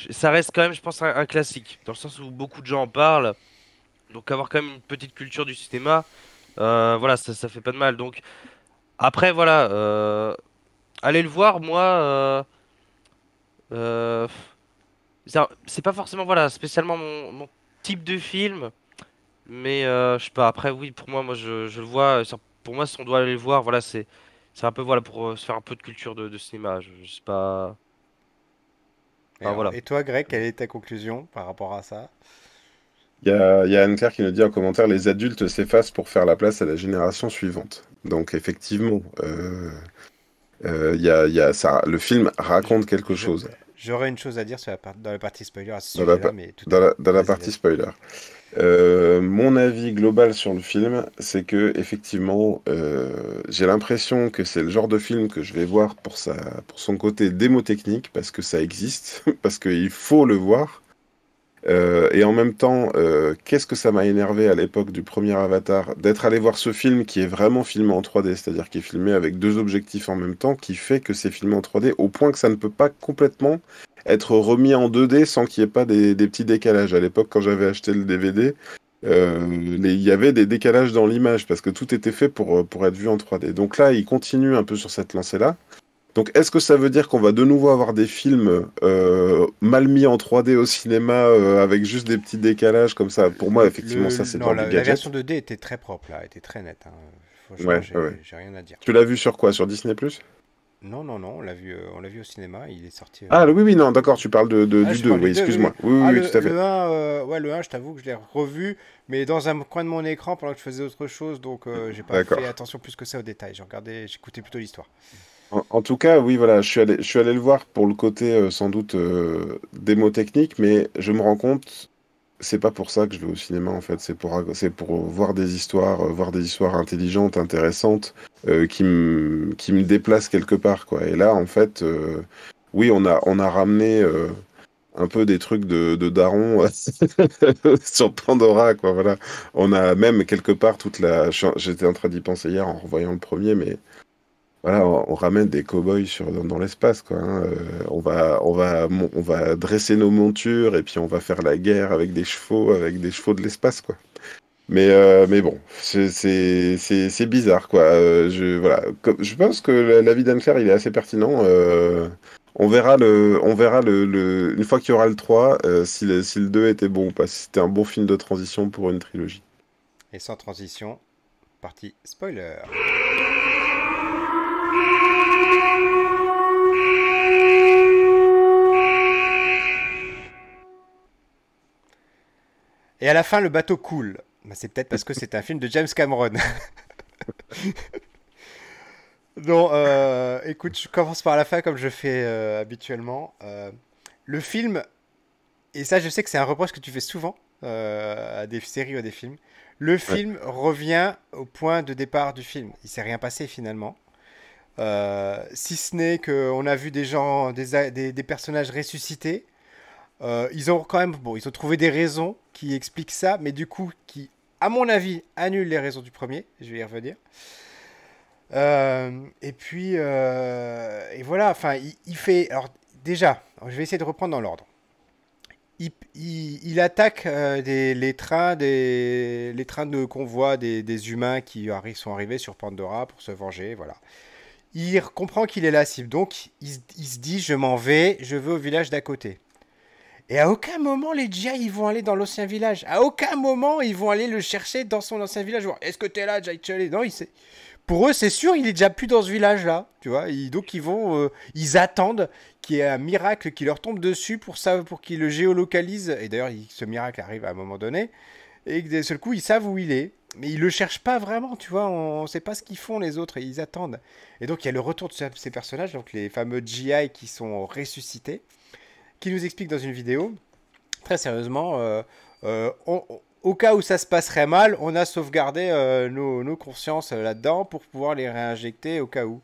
[SPEAKER 3] ça reste quand même, je pense, un, classique, dans le sens où beaucoup de gens en parlent. Donc, avoir quand même une petite culture du cinéma, voilà, ça, ça fait pas de mal. Donc, après, voilà, allez le voir, moi. Euh, c'est pas forcément voilà spécialement mon, type de film, mais euh, je sais pas. Après oui, pour moi, moi je, le vois. Euh, pour moi, si on doit aller le voir, voilà, c'est c'est un peu voilà pour euh, se faire un peu de culture de, cinéma. Je, sais pas. Et,
[SPEAKER 1] toi, Greg, quelle est ta conclusion par rapport à ça
[SPEAKER 2] il y, a, Anne Claire qui nous dit en commentaire les adultes s'effacent pour faire la place à la génération suivante. Donc effectivement, y a ça, le film raconte quelque chose.
[SPEAKER 1] J'aurais une chose à dire sur la dans la partie spoiler. dans,
[SPEAKER 2] la, partie spoiler. mon avis global sur le film, c'est que effectivement, euh, j'ai l'impression que c'est le genre de film que je vais voir pour sa, pour son côté démo technique, parce que ça existe, parce qu'il faut le voir. Euh, et en même temps, euh, qu'est-ce que ça m'a énervé à l'époque du premier Avatar d'être allé voir ce film qui est vraiment filmé en 3D, c'est-à-dire qui est filmé avec deux objectifs en même temps, qui fait que c'est filmé en 3D au point que ça ne peut pas complètement être remis en 2D sans qu'il n'y ait pas des, petits décalages. À l'époque, quand j'avais acheté le DVD, euh, il y avait des décalages dans l'image parce que tout était fait pour, pour être vu en 3D. Donc là, il continue un peu sur cette lancée-là. Donc, est-ce que ça veut dire qu'on va de nouveau avoir des films euh, mal mis en 3D au cinéma euh, avec juste des petits décalages comme ça Pour moi, effectivement, ça c'est dans la, la version
[SPEAKER 1] 2D était très propre là, était très nette. Hein. Ouais, j'ai rien à dire. Tu l'as
[SPEAKER 2] vu sur quoi Sur Disney Plus
[SPEAKER 1] non, non, non, on l'a vu, euh, on l'a vu au cinéma, il est sorti. Ah oui,
[SPEAKER 2] oui, non, d'accord, tu parles de, ah, du 2, oui, excuse-moi. Oui, ah, oui, le, tout à fait.
[SPEAKER 1] 1, ouais, le je t'avoue que je l'ai revu, mais dans un coin de mon écran pendant que je faisais autre chose, donc j'ai pas fait attention plus que ça aux détails. J'ai regardé, j'écoutais plutôt l'histoire.
[SPEAKER 2] En, tout cas, oui, voilà, je suis, allé, je suis allé le voir pour le côté euh, sans doute euh, démo technique, mais je me rends compte, c'est pas pour ça que je vais au cinéma en fait, c'est pour, pour voir des histoires, euh, voir des histoires intelligentes, intéressantes, qui, me, qui me déplacent quelque part, quoi. Et là, en fait, oui, on a, on a ramené un peu des trucs de, de daron sur Pandora, quoi, voilà. On a même quelque part toute la. J'étais en train d'y penser hier en revoyant le premier, mais voilà, on, ramène des cow-boys dans, l'espace, quoi. Hein. Euh, on, va, dresser nos montures et puis on va faire la guerre avec des chevaux, avec des chevaux de l'espace, quoi. Mais, euh, bon, c'est bizarre, quoi. Euh, je, pense que l'avis d'Anne-Claire, il est assez pertinent. on verra, le, on verra le, une fois qu'il y aura le 3, si, le, si le 2 était bon ou pas, si c'était un bon film de transition pour une trilogie.
[SPEAKER 1] Et sans transition, partie spoiler. Et à la fin, le bateau coule. Bah, c'est peut-être parce que c'est un film de James Cameron. Donc, euh, écoute, je commence par la fin comme je fais euh, habituellement. Euh, le film, et ça je sais que c'est un reproche que tu fais souvent à des séries ou à des films, le film revient au point de départ du film. Il s'est rien passé finalement. Euh, si ce n'est qu'on a vu des gens, des, personnages ressuscités. Euh, ils ont quand même, bon, ils ont trouvé des raisons qui expliquent ça, mais du coup, qui, à mon avis, annulent les raisons du premier. Je vais y revenir. Euh, et puis, et voilà, enfin, il, fait. Alors, déjà, je vais essayer de reprendre dans l'ordre. Il, attaque les, trains des, les trains de convoi des, humains qui sont arrivés sur Pandora pour se venger, voilà. Il comprend qu'il est là, donc il, se dit je m'en vais, je vais au village d'à côté. Et à aucun moment les Jai ils vont aller dans l'ancien village. À aucun moment ils vont aller le chercher dans son ancien village. Est-ce que t'es là, Jai Chale Non, il Pour eux, c'est sûr, il est déjà plus dans ce village-là, tu vois. donc ils vont, euh, ils attendent qu'il y ait un miracle qui leur tombe dessus pour savoir, pour qu'ils le géolocalisent. Et d'ailleurs, ce miracle arrive à un moment donné, et d'un seul coup, ils savent où il est mais ils le cherchent pas vraiment, tu vois. On, ne sait pas ce qu'ils font les autres et ils attendent. Et donc il y a le retour de ces personnages, donc les fameux GI qui sont ressuscités, qui nous expliquent dans une vidéo très sérieusement. Euh, euh, au cas où ça se passerait mal, on a sauvegardé euh, nos, nos, consciences là-dedans pour pouvoir les réinjecter au cas où.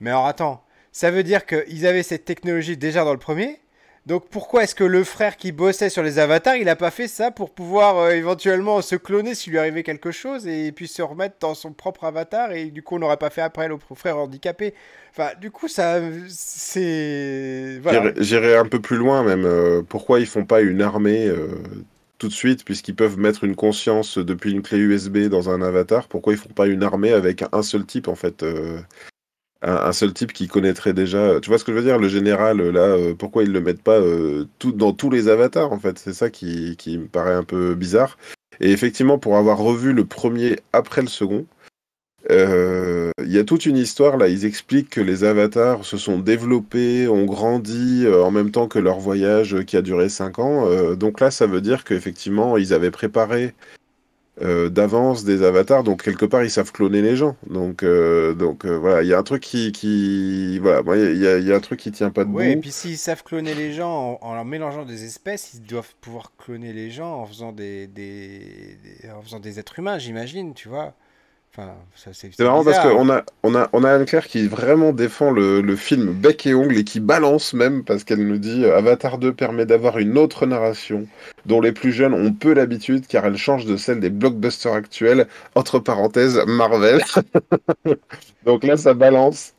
[SPEAKER 1] Mais alors attends, ça veut dire qu'ils avaient cette technologie déjà dans le premier donc pourquoi est-ce que le frère qui bossait sur les avatars, il n'a pas fait ça pour pouvoir euh, éventuellement se cloner s'il lui arrivait quelque chose et puis se remettre dans son propre avatar et du coup on n'aurait pas fait après le frère handicapé. Enfin du coup ça c'est...
[SPEAKER 2] Voilà. J'irai un peu plus loin même. Euh, pourquoi ils font pas une armée euh, tout de suite puisqu'ils peuvent mettre une conscience depuis une clé USB dans un avatar Pourquoi ils font pas une armée avec un seul type en fait un, seul type qui connaîtrait déjà. Euh, tu vois ce que je veux dire Le général, euh, là, euh, pourquoi ils le mettent pas tout, dans tous les avatars, en fait C'est ça qui, me paraît un peu bizarre. Et effectivement, pour avoir revu le premier après le second, il y a toute une histoire là. Ils expliquent que les avatars se sont développés, ont grandi en même temps que leur voyage qui a duré 5 ans. donc là, ça veut dire qu'effectivement, ils avaient préparé euh, d'avance des avatars, donc quelque part ils savent cloner les gens. Donc, euh, donc euh, voilà, il y a un truc qui, qui voilà, il y, a, un truc qui tient pas debout. Ouais, et puis s'ils savent cloner les
[SPEAKER 1] gens en, mélangeant des espèces, ils doivent pouvoir cloner les gens en faisant des, des en faisant des êtres humains, j'imagine, tu vois c'est marrant parce qu'on
[SPEAKER 2] a, on a, on a Anne-Claire qui vraiment défend le, le, film bec et ongle et qui balance même parce qu'elle nous dit euh, Avatar 2 permet d'avoir une autre narration dont les plus jeunes ont peu l'habitude car elle change de celle des blockbusters actuels, entre parenthèses Marvel. donc là, ça balance.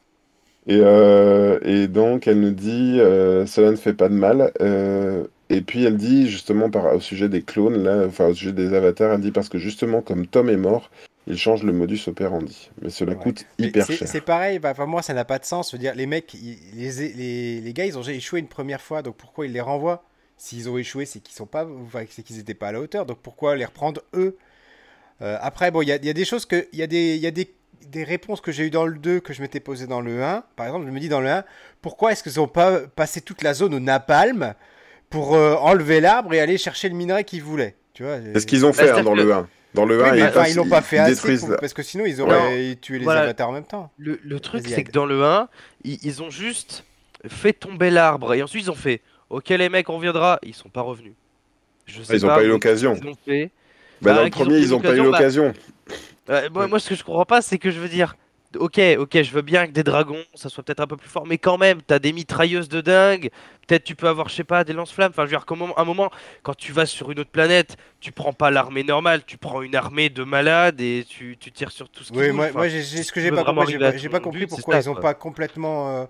[SPEAKER 2] Et, euh, et donc, elle nous dit euh, Cela ne fait pas de mal. et puis elle dit justement par, au sujet des clones, là, enfin au sujet des avatars, elle dit parce que justement comme Tom est mort, ils changent le modus operandi, mais cela coûte hyper cher. C'est
[SPEAKER 1] pareil, bah, moi ça n'a pas de sens. Je dire, les mecs, les, les, les, gars, ils ont échoué une première fois, donc pourquoi ils les renvoient S'ils ont échoué, c'est qu'ils sont pas, c'est qu'ils n'étaient pas à la hauteur, donc pourquoi les reprendre eux euh, Après, bon, il y, a des choses que, il y a des, y a des, des réponses que j'ai eues dans le 2 que je m'étais posé dans le 1. Par exemple, je me dis dans le 1, pourquoi est-ce qu'ils n'ont pas passé toute la zone au napalm pour euh, enlever l'arbre et aller chercher le minerai qu'ils voulaient tu vois, C'est ce qu'ils ont bah, fait hein, dans le 1. Dans le 1, ils, enfin, l'ont pas fait assez parce que sinon ils
[SPEAKER 2] auraient tué
[SPEAKER 3] les avatars en même temps.
[SPEAKER 1] Le, truc, c'est que
[SPEAKER 3] dans le 1, ils, ont juste fait tomber l'arbre et ensuite ils ont fait OK, les mecs, on viendra. Ils sont pas revenus. Je ils ont pas, eu l'occasion. dans
[SPEAKER 2] le premier, ils ont pas eu l'occasion.
[SPEAKER 3] moi, moi, ce que je comprends pas, c'est que je veux dire, ok, ok, je veux bien que des dragons, ça soit peut-être un peu plus fort, mais quand même, t'as des mitrailleuses de dingue, peut-être tu peux avoir, je sais pas, des lance-flammes. Enfin, je veux dire qu'à un moment, quand tu vas sur une autre planète, tu prends pas l'armée normale, tu prends une armée de malades et tu, tu tires sur tout ce qui Oui, moi, moi j'ai ce que j'ai pas compris, j'ai pas, compris pourquoi ils ont pas
[SPEAKER 1] complètement euh,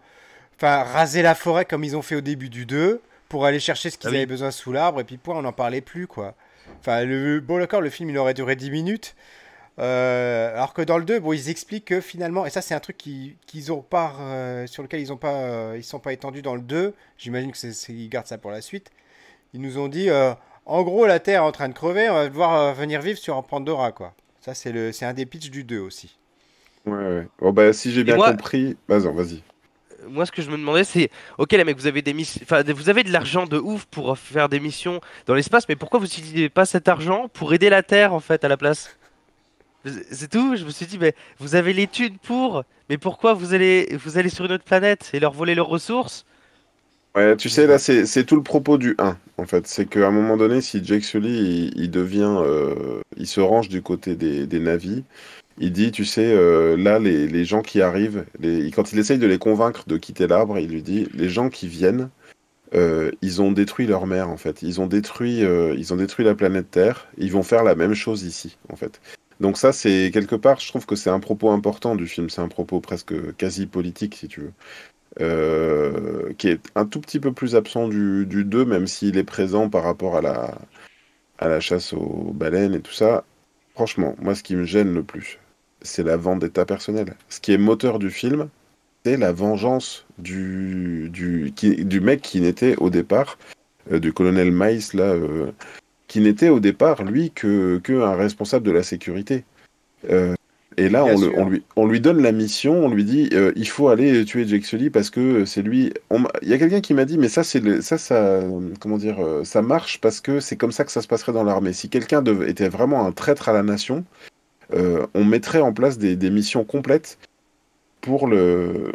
[SPEAKER 1] enfin rasé la forêt comme ils ont fait au début du 2 pour aller chercher ce ah qu'ils avaient besoin sous l'arbre et puis point, on n'en parlait plus quoi. Enfin, le, bon, d'accord, le film il aurait duré 10 minutes, euh, alors que dans le 2, bon, ils expliquent que finalement, et ça c'est un truc qu'ils ont pas, euh, sur lequel ils ont pas, euh, ils sont pas étendus dans le 2. J'imagine que gardent ça pour la suite. Ils nous ont dit, en gros, la Terre est en train de crever, on va devoir venir vivre sur Pandora, quoi. Ça c'est le, c'est un des pitchs du 2 aussi.
[SPEAKER 2] Ouais, ouais. Bon, bah, si j'ai bien compris, vas-y, vas-y.
[SPEAKER 1] Moi, ce que je me demandais, c'est
[SPEAKER 3] ok, les mecs, vous avez des missions, vous avez de l'argent de ouf pour faire des missions dans l'espace, mais pourquoi vous n'utilisez pas cet argent pour aider la Terre en fait à la place c'est tout. Je me suis dit, mais vous avez l'étude pour, mais pourquoi vous allez, vous allez sur une autre planète et leur voler leurs ressources
[SPEAKER 2] Ouais, tu sais, là, c'est tout le propos du 1, en fait. C'est qu'à un moment donné, si Jake Sully, il, devient. Euh, il se range du côté des, des navis, il dit, tu sais, euh, là, les, gens qui arrivent, les, quand il essaye de les convaincre de quitter l'arbre, il lui dit les gens qui viennent, euh, ils ont détruit leur mer, en fait. Ils ont détruit, ils ont détruit la planète Terre. Ils vont faire la même chose ici, en fait. Donc ça, c'est quelque part, je trouve que c'est un propos important du film, c'est un propos presque quasi politique, si tu veux. Euh, qui est un tout petit peu plus absent du, du 2, même s'il est présent par rapport à la, à la chasse aux baleines et tout ça. Franchement, moi, ce qui me gêne le plus, c'est la vendetta personnelle. Ce qui est moteur du film, c'est la vengeance du, du, du mec qui n'était au départ, euh, du colonel maïs là, euh, qui n'était au départ, lui, que, qu'un responsable de la sécurité. Euh, et là, on, lui, on, lui, donne la mission, on lui dit euh, il faut aller tuer Jake Sully parce que c'est lui. Il y a quelqu'un qui m'a dit mais ça, c'est ça, ça, comment dire, euh, ça marche parce que c'est comme ça que ça se passerait dans l'armée. Si quelqu'un était vraiment un traître à la nation, on mettrait en place des, des, missions complètes pour le,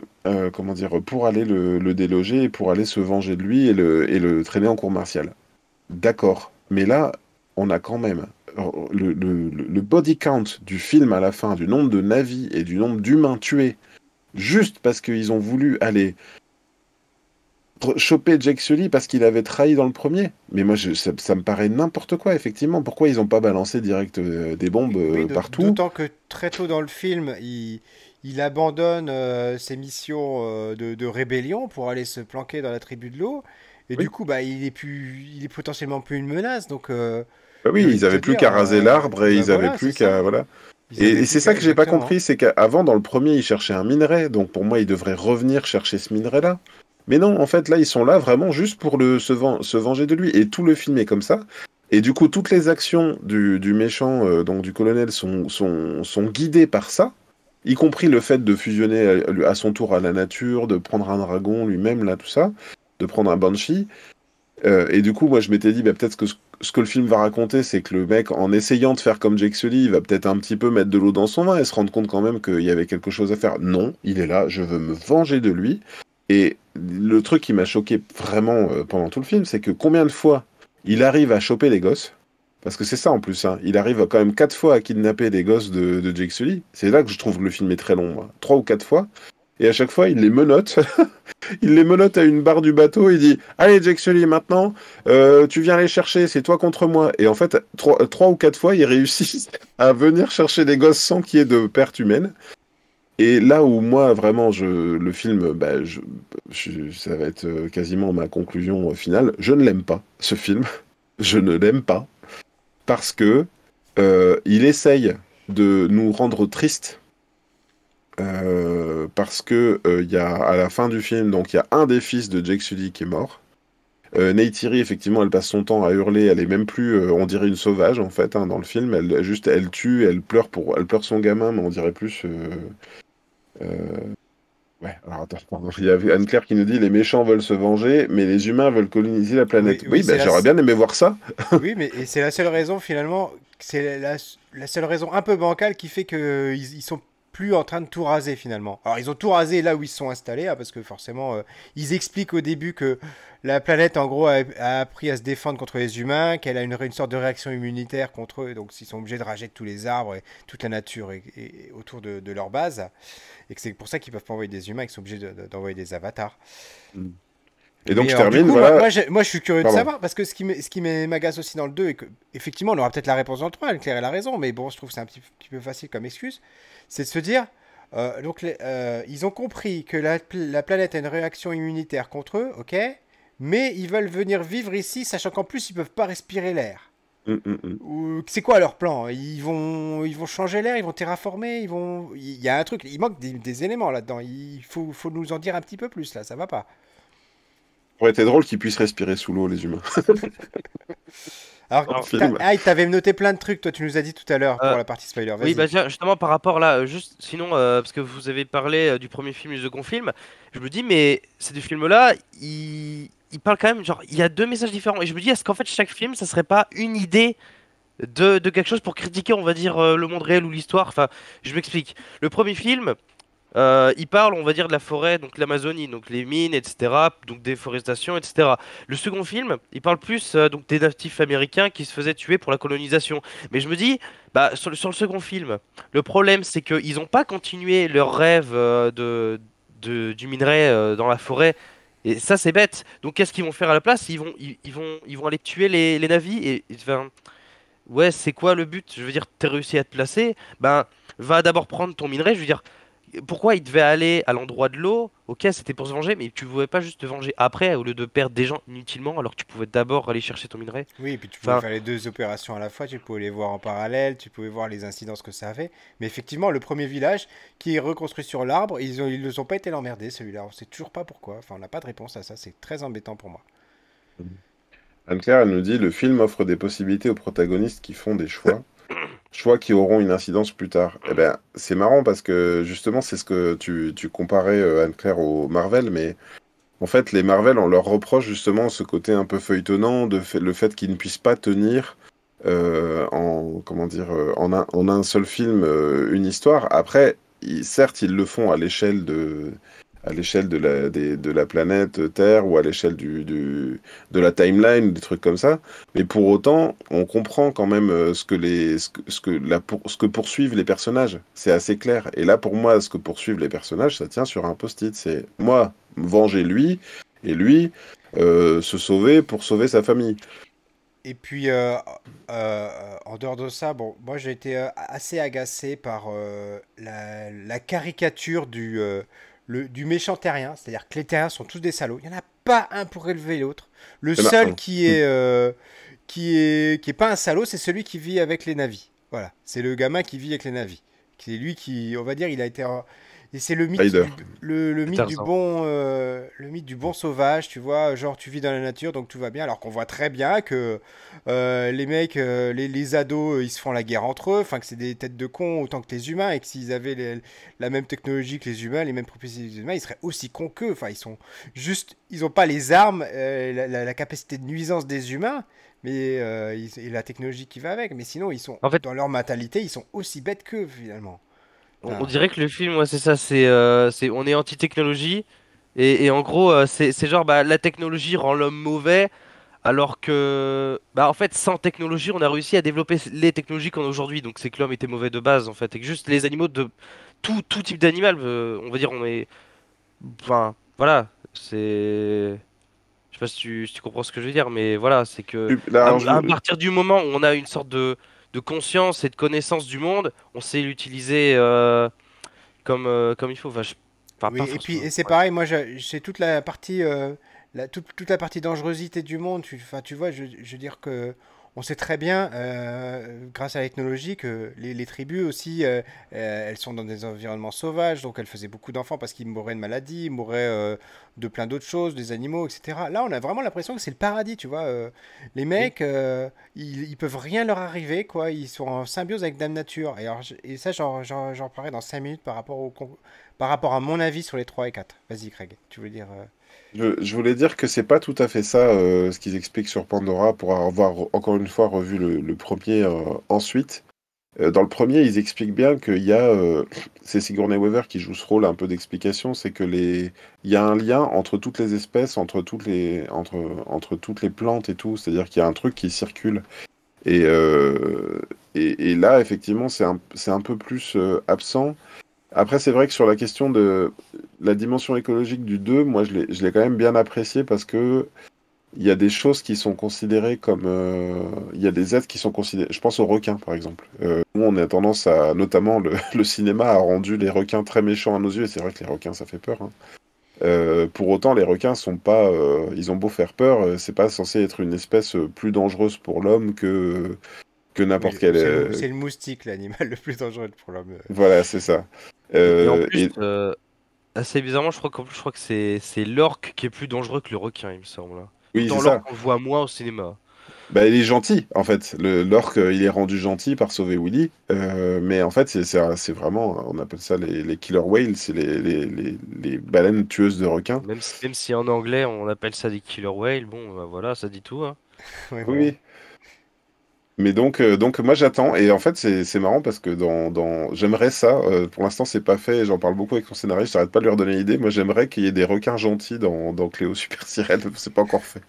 [SPEAKER 2] comment dire, pour aller le, le, déloger et pour aller se venger de lui et le, et le traîner en cour martiale. D'accord. Mais là, on a quand même le, body count du film à la fin, du nombre de navis et du nombre d'humains tués, juste parce qu'ils ont voulu aller choper Jack Sully parce qu'il avait trahi dans le premier. Mais moi, ça, me paraît n'importe quoi, effectivement. Pourquoi ils n'ont pas balancé direct euh, des bombes euh, partout D'autant
[SPEAKER 1] que très tôt dans le film, il, abandonne euh, ses missions de, rébellion pour aller se planquer dans la tribu de l'eau. Et du coup, bah, il, est plus, il est potentiellement plus une menace. Donc, euh,
[SPEAKER 2] bah oui, ils n'avaient plus qu'à raser euh, l'arbre et bah ils n'avaient plus qu'à. Voilà. Et, c'est ça que j'ai pas compris, c'est qu'avant dans le premier ils cherchaient un minerai, donc pour moi ils devraient revenir chercher ce minerai là. Mais non, en fait là ils sont là vraiment juste pour le, se, venger de lui et tout le film est comme ça. Et du coup toutes les actions du, méchant, euh, donc du colonel, sont, guidées par ça, y compris le fait de fusionner à, à, son tour à la nature, de prendre un dragon lui-même là, tout ça de prendre un Banshee. Euh, et du coup, moi, je m'étais dit, bah, peut-être que ce, que le film va raconter, c'est que le mec, en essayant de faire comme Jake Sully, il va peut-être un petit peu mettre de l'eau dans son vin et se rendre compte quand même qu'il y avait quelque chose à faire. Non, il est là, je veux me venger de lui. Et le truc qui m'a choqué vraiment euh, pendant tout le film, c'est que combien de fois il arrive à choper les gosses, parce que c'est ça en plus, hein, il arrive quand même quatre fois à kidnapper les gosses de, de Jake Sully. C'est là que je trouve que le film est très long, trois ou quatre fois. Et à chaque fois, il les menotte. il les menote à une barre du bateau. Il dit Allez, Jackson Lee, maintenant, euh, tu viens les chercher, c'est toi contre moi. Et en fait, trois, ou quatre fois, il réussit à venir chercher des gosses sans qu'il y ait de perte humaine. Et là où moi, vraiment, je, le film, bah, je, ça va être euh, quasiment ma conclusion finale, je ne l'aime pas, ce film. Je ne l'aime pas. Parce que euh, il essaye de nous rendre tristes euh, parce que euh, il y a à la fin du film, donc il y a un des fils de Jake Sully qui est mort. Euh, Neytiri, effectivement, elle passe son temps à hurler. Elle est même plus, euh, on dirait une sauvage en fait, hein, dans le film. Elle juste, elle tue, elle pleure pour, elle pleure son gamin, mais on dirait plus. Ouais, alors attends, Il y a Anne-Claire qui nous dit les méchants veulent se venger, mais les humains veulent coloniser la planète. Oui, ben, j'aurais bien aimé voir ça.
[SPEAKER 1] oui, mais c'est la seule raison finalement, c'est la, seule raison un peu bancale qui fait qu'ils ils sont plus en train de tout raser finalement. Alors ils ont tout rasé là où ils sont installés, hein, parce que forcément euh, ils expliquent au début que la planète en gros a, appris à se défendre contre les humains, qu'elle a une, une, sorte de réaction immunitaire contre eux, donc ils sont obligés de rager tous les arbres et toute la nature et, autour de, leur base, et que c'est pour ça qu'ils peuvent pas envoyer des humains, ils sont obligés d'envoyer des avatars. Mm. Et donc, je termine. voilà. moi, je, suis curieux de savoir, parce que ce qui m'agace aussi dans le 2, et que, effectivement, on aura peut-être la réponse dans le 3, elle clairait la raison, mais bon, je trouve que c'est un petit, peu facile comme excuse, c'est de se dire euh, donc, euh, ils ont compris que la, planète a une réaction immunitaire contre eux, ok, mais ils veulent venir vivre ici, sachant qu'en plus, ils peuvent pas respirer l'air. Hum, hum, hum. C'est quoi leur plan ils vont, ils vont changer l'air, ils vont terraformer, ils vont. Il y a un truc, il manque des, des éléments là-dedans. Il faut, faut nous en dire un petit peu plus là, ça va pas
[SPEAKER 2] aurait été drôle qu'ils puissent respirer sous l'eau, les humains.
[SPEAKER 1] Alors, ah, noté plein de trucs, toi tu nous as dit tout à l'heure pour euh, la partie spoiler. Oui, bah
[SPEAKER 3] justement par rapport là, euh, juste sinon, euh, parce que vous avez parlé du premier film, du second film, je me dis, mais ces deux films-là, ils... parlent quand même, genre, il y a deux messages différents. Et je me dis, est-ce qu'en fait chaque film, ça serait pas une idée de, de quelque chose pour critiquer, on va dire, le monde réel ou l'histoire Enfin, je m'explique. Le premier film, euh, il parle, on va dire, de la forêt, donc l'Amazonie, donc les mines, etc., donc déforestation, etc. Le second film, il parle plus euh, donc des natifs américains qui se faisaient tuer pour la colonisation. Mais je me dis, bah, sur, le, second film, le problème, c'est qu'ils n'ont pas continué leur rêve euh, de, du minerai dans la forêt. Et ça, c'est bête. Donc, qu'est-ce qu'ils vont faire à la place ils vont, ils, vont, ils vont aller tuer les, les navis et, ouais, c'est quoi le but Je veux dire, t'es réussi à te placer, ben, va d'abord prendre ton minerai. Je veux dire, pourquoi il devait aller à l'endroit de l'eau Ok, c'était pour se venger, mais tu ne pouvais pas juste te venger après au lieu de perdre des gens inutilement alors que tu pouvais d'abord aller chercher ton minerai. Oui, et puis tu
[SPEAKER 1] pouvais faire les deux opérations à la fois, tu pouvais les voir en parallèle, tu pouvais voir les incidences que ça avait. Mais effectivement, le premier village qui est reconstruit sur l'arbre, ils, ne sont pas été l'emmerder celui-là. On sait toujours pas pourquoi. Enfin, on n'a pas de réponse à ça. C'est très embêtant pour moi.
[SPEAKER 2] Anne-Claire, elle nous dit le film offre des possibilités aux protagonistes qui font des choix. choix qui auront une incidence plus tard. Eh bien, c'est marrant parce que justement, c'est ce que tu, comparais, à euh, Anne-Claire, au Marvel, mais en fait, les Marvel, on leur reproche justement ce côté un peu feuilletonnant, de le fait qu'ils ne puissent pas tenir euh, en, comment dire, euh, en, un, seul film une histoire. Après, certes, ils le font à l'échelle de, à l'échelle de la, planète Terre ou à l'échelle de la timeline, des trucs comme ça. Mais pour autant, on comprend quand même euh, ce que, les, ce que, ce que, ce que poursuivent les personnages. C'est assez clair. Et là, pour moi, ce que poursuivent les personnages, ça tient sur un post-it. C'est moi, venger lui, et lui, euh, se sauver pour sauver sa famille.
[SPEAKER 1] Et puis, euh, en dehors de ça, bon, moi j'ai été assez agacé par la, caricature du, du méchant terrien, c'est-à-dire que les terriens sont tous des salauds. Il n'y en a pas un pour élever l'autre. Le eh ben, seul euh, qui est, hmm. euh, qui est qui est pas un salaud, c'est celui qui vit avec les navis. Voilà, c'est le gamin qui vit avec les navis. C'est lui qui, on va dire, il a été et c'est le mythe, du, bon, euh, le mythe du bon sauvage, tu vois, genre tu vis dans la nature donc tout va bien, alors qu'on voit très bien que euh, les mecs, euh, les, ados, ils se font la guerre entre eux, enfin que c'est des têtes de cons autant que les humains et que s'ils avaient la même technologie que les humains, les mêmes propriétés que les humains, ils seraient aussi cons qu'eux. Enfin, ils sont juste, ils n'ont pas les armes, la, capacité de nuisance des humains, mais et la technologie qui va avec. Mais sinon, ils sont dans leur mentalité, ils sont aussi bêtes qu'eux finalement. Ah. On, dirait que
[SPEAKER 3] le film, c'est ça, euh, c'est, on est anti-technologie. Et, en gros, euh, c'est, genre bah, la technologie rend l'homme mauvais, alors que, bah, en fait, sans technologie, on a réussi à développer les technologies qu'on a aujourd'hui. Donc, c'est que l'homme était mauvais de base, en fait. Et que juste les animaux de tout, tout type d'animal, euh, on va dire, on est. Enfin, voilà, c'est. Je sais pas si tu, comprends ce que je veux dire, mais voilà, c'est que. à, partir du moment où on a une sorte de de conscience et de connaissance du monde, on sait l'utiliser euh, comme, euh, comme il faut. et puis et c'est pareil,
[SPEAKER 1] moi j'ai toute la partie, euh, la, toute, la partie dangerosité du monde. enfin, tu vois, je, je veux dire que on sait très bien, euh, grâce à la que les, tribus aussi, euh, euh, elles sont dans des environnements sauvages, donc elles faisaient beaucoup d'enfants parce qu'ils mouraient de maladies, ils de plein d'autres choses, des animaux, etc. Là, on a vraiment l'impression que c'est le paradis, tu vois. les mecs, ils, ne peuvent rien leur arriver, quoi. Ils sont en symbiose avec Dame Nature. Et, alors, et ça, j'en parlerai dans 5 minutes par rapport, au, par rapport à mon avis sur les 3 et 4. Vas-y, Craig, tu veux dire
[SPEAKER 2] je, voulais dire que c'est pas tout à fait ça euh, ce qu'ils expliquent sur Pandora pour avoir encore une fois revu le, premier euh, ensuite. Euh, dans le premier, ils expliquent bien qu'il y a, c'est Sigourney Weaver qui joue ce rôle un peu d'explication, c'est que les, il y a un lien entre toutes les espèces, entre toutes les, entre, entre toutes les plantes et tout, c'est-à-dire qu'il y a un truc qui circule. Et, et, là, effectivement, c'est un, un, peu plus absent. Après, c'est vrai que sur la question de la dimension écologique du 2, moi, je l'ai quand même bien apprécié parce que il y a des choses qui sont considérées comme. Euh, il y a des êtres qui sont considérés. Je pense aux requins, par exemple. Euh, nous, on a tendance à. Notamment, le, cinéma a rendu les requins très méchants à nos yeux, et c'est vrai que les requins, ça fait peur. Hein. Euh, pour autant, les requins sont pas. ils ont beau faire peur, c'est pas censé être une espèce plus dangereuse pour l'homme que. Que n'importe quelle... quel. C'est
[SPEAKER 1] le moustique, l'animal le plus dangereux pour l'homme.
[SPEAKER 2] Voilà, c'est ça. et en plus,
[SPEAKER 3] et... Assez bizarrement, je crois, que, que c'est, l'orque qui est plus dangereux que le requin, il me semble. Hein. Oui, Dans l'orque, on voit moins au cinéma.
[SPEAKER 2] Bah, il est gentil, en fait. Le, l'orque, euh, il est rendu gentil par sauver Willy. Euh, mais en fait, c'est, vraiment, euh, on appelle ça les, killer whales, c'est les, baleines tueuses de requins. Même
[SPEAKER 3] si, si en anglais, on appelle ça des killer whales, bon, bah, voilà, ça dit tout. Hein.
[SPEAKER 2] oui, oui. Mais donc, euh, donc moi j'attends. Et en fait, c'est marrant parce que dans, dans... j'aimerais ça. Euh, pour l'instant, c'est pas fait. J'en parle beaucoup avec mon scénariste. J'arrête pas de lui redonner l'idée. Moi, j'aimerais qu'il y ait des requins gentils dans, dans Cléo Super Sirène. C'est pas encore fait.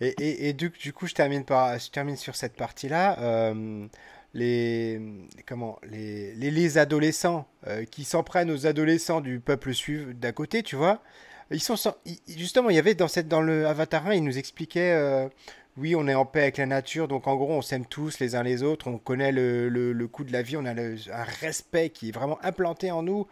[SPEAKER 1] Et, et, du, du, coup, je termine, par, je termine sur cette partie-là. Euh, les, comment, les, les, adolescents qui s'en prennent aux adolescents du peuple d'à côté, tu vois. Ils sont Justement, il y avait dans, cette, dans le Avatar 1, il nous expliquait oui, on est en paix avec la nature, donc en gros, on s'aime tous les uns les autres, on connaît le, le, coût de la vie, on a un respect qui est vraiment implanté en nous,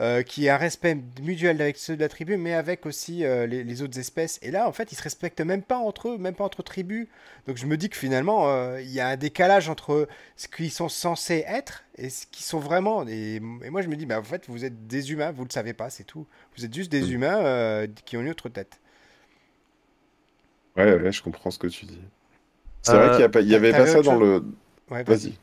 [SPEAKER 1] euh, qui est un respect mutuel avec ceux de la tribu, mais avec aussi euh, les, autres espèces. Et là, en fait, ils se respectent même pas entre eux, même pas entre tribus. Donc je me dis que finalement, euh, il y a un décalage entre ce qu'ils sont censés être et ce qu'ils sont vraiment. Et, moi, je me dis, bah, en fait, vous êtes des humains, vous le savez pas, c'est tout. Vous êtes juste des mm. humains qui ont une autre tête.
[SPEAKER 2] Ouais, ouais, je comprends ce que tu dis. C'est vrai euh, qu'il y avait pas ça dans le. Ouais, Vas-y.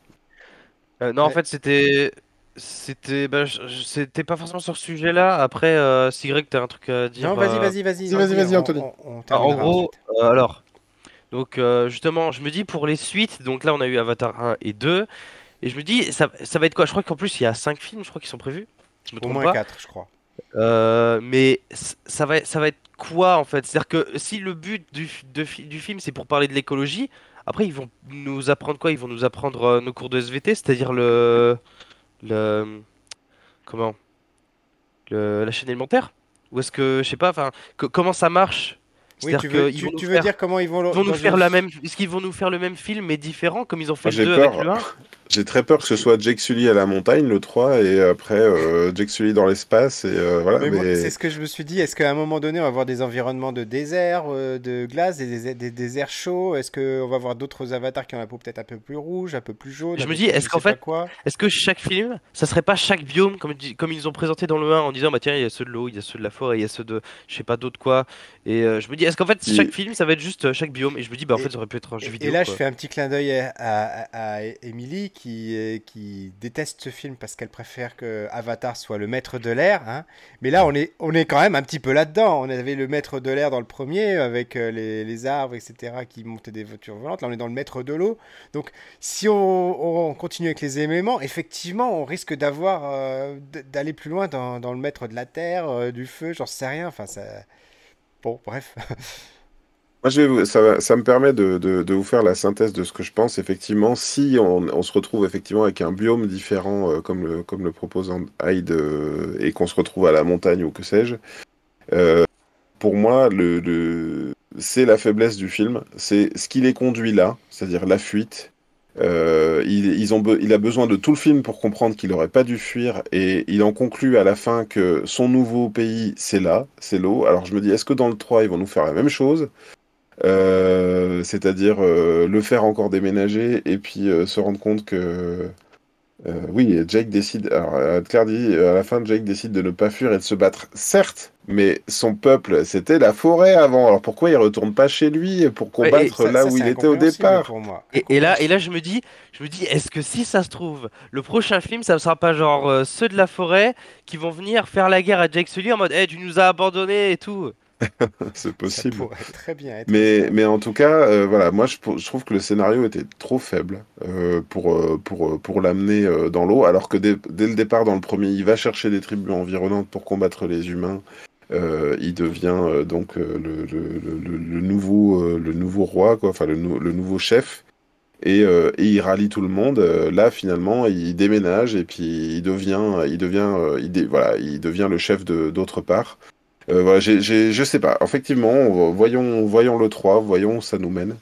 [SPEAKER 3] Euh, non, en fait, c'était. C'était bah, c'était pas forcément sur ce sujet-là. Après, euh, si Greg, t'as un truc à dire. Non, vas-y, euh, vas-y, vas-y. Vas-y, vas-y, Anthony. Ah, en gros, alors. Donc, justement, je me dis pour les suites. Donc là, on a eu Avatar 1 et 2. Et je me dis, ça, ça va être quoi Je crois qu'en plus, il y a 5 films, je crois, qui sont prévus. Au moins 4, je crois. Euh, mais ça va, ça va être quoi en fait C'est-à-dire que si le but du, du film c'est pour parler de l'écologie, après ils vont nous apprendre quoi Ils vont nous apprendre euh, nos cours de SVT, c'est-à-dire le, le comment la chaîne alimentaire Ou est-ce que je sais pas Enfin, comment ça marche
[SPEAKER 1] tu veux, dire comment ils vont, vont nous faire la même
[SPEAKER 3] ce qu'ils vont nous faire le même film mais différent comme ils ont fait
[SPEAKER 2] le 2 avec le 1 J'ai très peur que ce soit Jake Sully à la montagne le 3 et après euh, Jake Sully dans l'espace et euh, voilà. Mais c'est
[SPEAKER 1] ce que je me suis dit. Est-ce qu'à un moment donné on va avoir des environnements de désert, euh, de glace, des, des, déserts chauds Est-ce qu'on va avoir d'autres avatars qui ont la peau peut-être un peu plus rouge, un peu plus jaune Je me dis, est-ce qu'en fait,
[SPEAKER 3] est-ce que chaque film, ça serait pas chaque biome comme, comme ils ont présenté dans le 1 en disant bah tiens il y a ceux de l'eau, il y a ceux de la forêt, il y a ceux de je sais pas d'autres quoi. Et je me dis parce qu'en fait, chaque film, ça va être juste euh, chaque biome. Et je me dis, bah en fait, ça aurait pu être un jeu vidéo. Et là, je fais
[SPEAKER 1] un petit clin d'œil à, à, Emily euh, qui, déteste ce film parce qu'elle préfère que Avatar soit le maître de l'air. Hein. Mais là, on est, on est quand même un petit peu là-dedans. On avait le maître de l'air dans le premier avec euh, les, arbres, etc., qui montaient des voitures volantes. Là, on est dans le maître de l'eau. Donc, si on, continue avec les éléments, effectivement, on risque d'avoir d'aller plus loin dans, le maître de la terre, du feu, j'en sais rien. Enfin, ça bref.
[SPEAKER 2] Moi, je ça, me permet de, vous faire la synthèse de ce que je pense. Effectivement, si on, se retrouve effectivement avec un biome différent, euh, comme, le, comme le propose Hyde, euh, et qu'on se retrouve à la montagne ou que sais-je, euh, pour moi, le, c'est la faiblesse du film. C'est ce qui les conduit là, c'est-à-dire la fuite, euh, il, a besoin de tout le film pour comprendre qu'il n'aurait pas dû fuir et il en conclut à la fin que son nouveau pays, c'est là, c'est l'eau. Alors je me dis, est-ce que dans le 3, ils vont nous faire la même chose euh, C'est-à-dire euh, le faire encore déménager et puis se rendre compte que euh, oui, Jake décide. Alors, euh, Claire dit euh, à la fin, Jake décide de ne pas fuir et de se battre. Certes, mais son peuple, c'était la forêt avant. Alors pourquoi il retourne pas chez lui pour combattre là où il était au départ
[SPEAKER 3] Et, là, et là, je me dis, je me dis, est-ce que si ça se trouve, le prochain film, ça ne sera pas genre ceux de la forêt qui vont venir faire la guerre à Jake Sully en mode, hey, tu nous as abandonnés et tout.
[SPEAKER 2] c'est possible. très bien Mais, en tout cas, euh, voilà, moi je, trouve que le scénario était trop faible euh, euh, pour, l'amener dans l'eau, alors que dès, le départ, dans le premier, il va chercher des tribus environnantes pour combattre les humains. il devient donc le, le, nouveau, le nouveau roi, quoi, enfin le, nouveau chef. Et, il rallie tout le monde. là, finalement, il déménage et puis il devient, il devient, il devient le chef de d'autre part. Euh, je sais pas. Effectivement, voyons, voyons le 3, voyons où ça nous mène.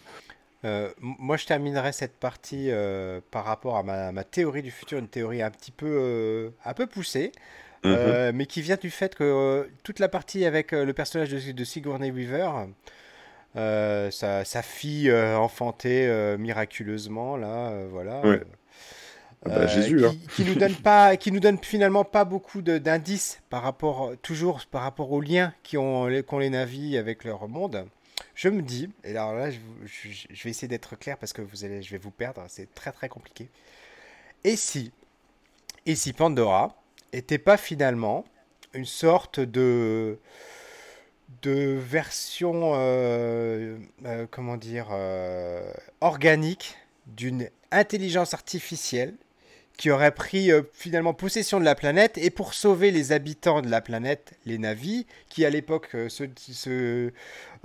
[SPEAKER 1] Euh, moi, je terminerai cette partie euh, par rapport à ma, théorie du futur, une théorie un petit peu, un peu poussée, mm-hmm. mais qui vient du fait que toute la partie avec le personnage de, Sigourney Weaver, sa, fille enfantée miraculeusement, là, voilà. Ah bah, euh, Jésus, hein. qui, nous donne pas, qui nous donne finalement pas beaucoup d'indices par rapport toujours par rapport aux liens qui ont qu'ont les navis avec leur monde. Je me dis, et alors là, je, vais essayer d'être clair parce que vous allez, je vais vous perdre, c'est très très compliqué. Et si, et si Pandora était pas finalement une sorte de de version, euh, euh, comment dire, organique d'une intelligence artificielle qui aurait pris euh, finalement possession de la planète et pour sauver les habitants de la planète, les navis, qui à l'époque euh, se, se,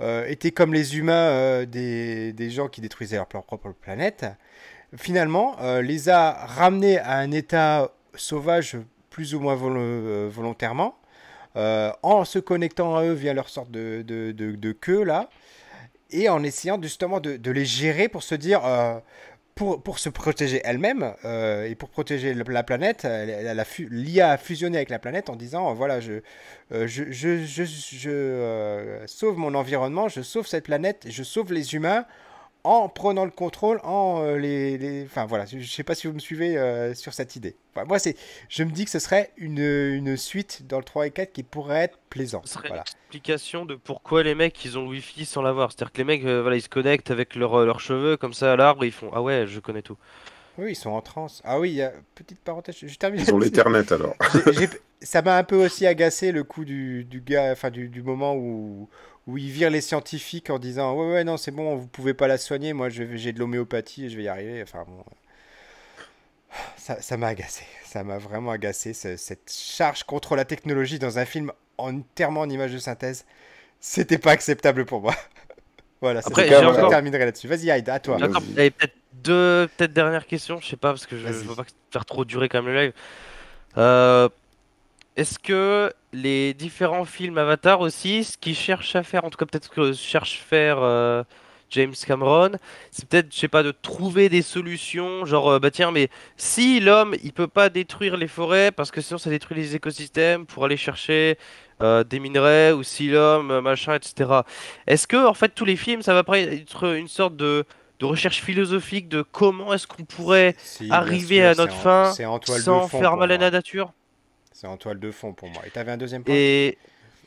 [SPEAKER 1] euh, étaient comme les humains des, des, gens qui détruisaient leur propre planète, finalement les a ramenés à un état sauvage plus ou moins volontairement, en se connectant à eux via leur sorte de, de, queue là et en essayant justement de, les gérer pour se dire pour, se protéger elle-même euh, et pour protéger la planète, l'IA a, a fusionné avec la planète en disant voilà, je, euh, je, je, je euh, sauve mon environnement, je sauve cette planète, je sauve les humains en prenant le contrôle, en euh, les, les, Enfin voilà, je ne sais pas si vous me suivez euh, sur cette idée. moi, c'est, je me dis que ce serait une, suite dans le 3 et 4 qui pourrait être plaisante. Ce voilà.
[SPEAKER 3] explication de pourquoi les mecs, ils ont le wi sans l'avoir. C'est-à-dire que les mecs, euh, voilà, ils se connectent avec leur, leurs cheveux comme ça à l'arbre ils font « Ah ouais, je connais tout ».
[SPEAKER 1] Oui, ils sont en transe. Ah oui, a... petite parenthèse, je termine. Ils ont l'Ethernet alors. ça m'a un peu aussi agacé le coup du, gars, enfin du, moment où, où ils virent les scientifiques en disant Ouais, ouais, non, c'est bon, vous pouvez pas la soigner, moi j'ai de l'homéopathie et je vais y arriver. Enfin bon. Ça m'a agacé. Ça m'a vraiment agacé, cette charge contre la technologie dans un film entièrement en images de synthèse. C'était pas acceptable pour moi. Voilà, c'est ça. Je terminerai là-dessus. Vas-y, Hyde, à toi. Vous deux peut-être dernières
[SPEAKER 3] questions, je sais pas, parce que je, veux pas faire trop durer quand même le live. Euh, est-ce que les différents films Avatar aussi, ce qu'ils cherchent à faire, en tout cas peut-être ce que cherche faire euh, James Cameron, c'est peut-être, je sais pas, de trouver des solutions, genre euh, bah tiens, mais si l'homme il peut pas détruire les forêts parce que sinon ça détruit les écosystèmes pour aller chercher des minerais ou si l'homme machin etc. Est-ce que en fait tous les films ça va être une sorte de de recherche philosophique de comment est-ce qu'on pourrait arriver à notre fin sans faire mal à la nature.
[SPEAKER 1] C'est en toile de fond pour moi.
[SPEAKER 3] Et t'avais un deuxième point Et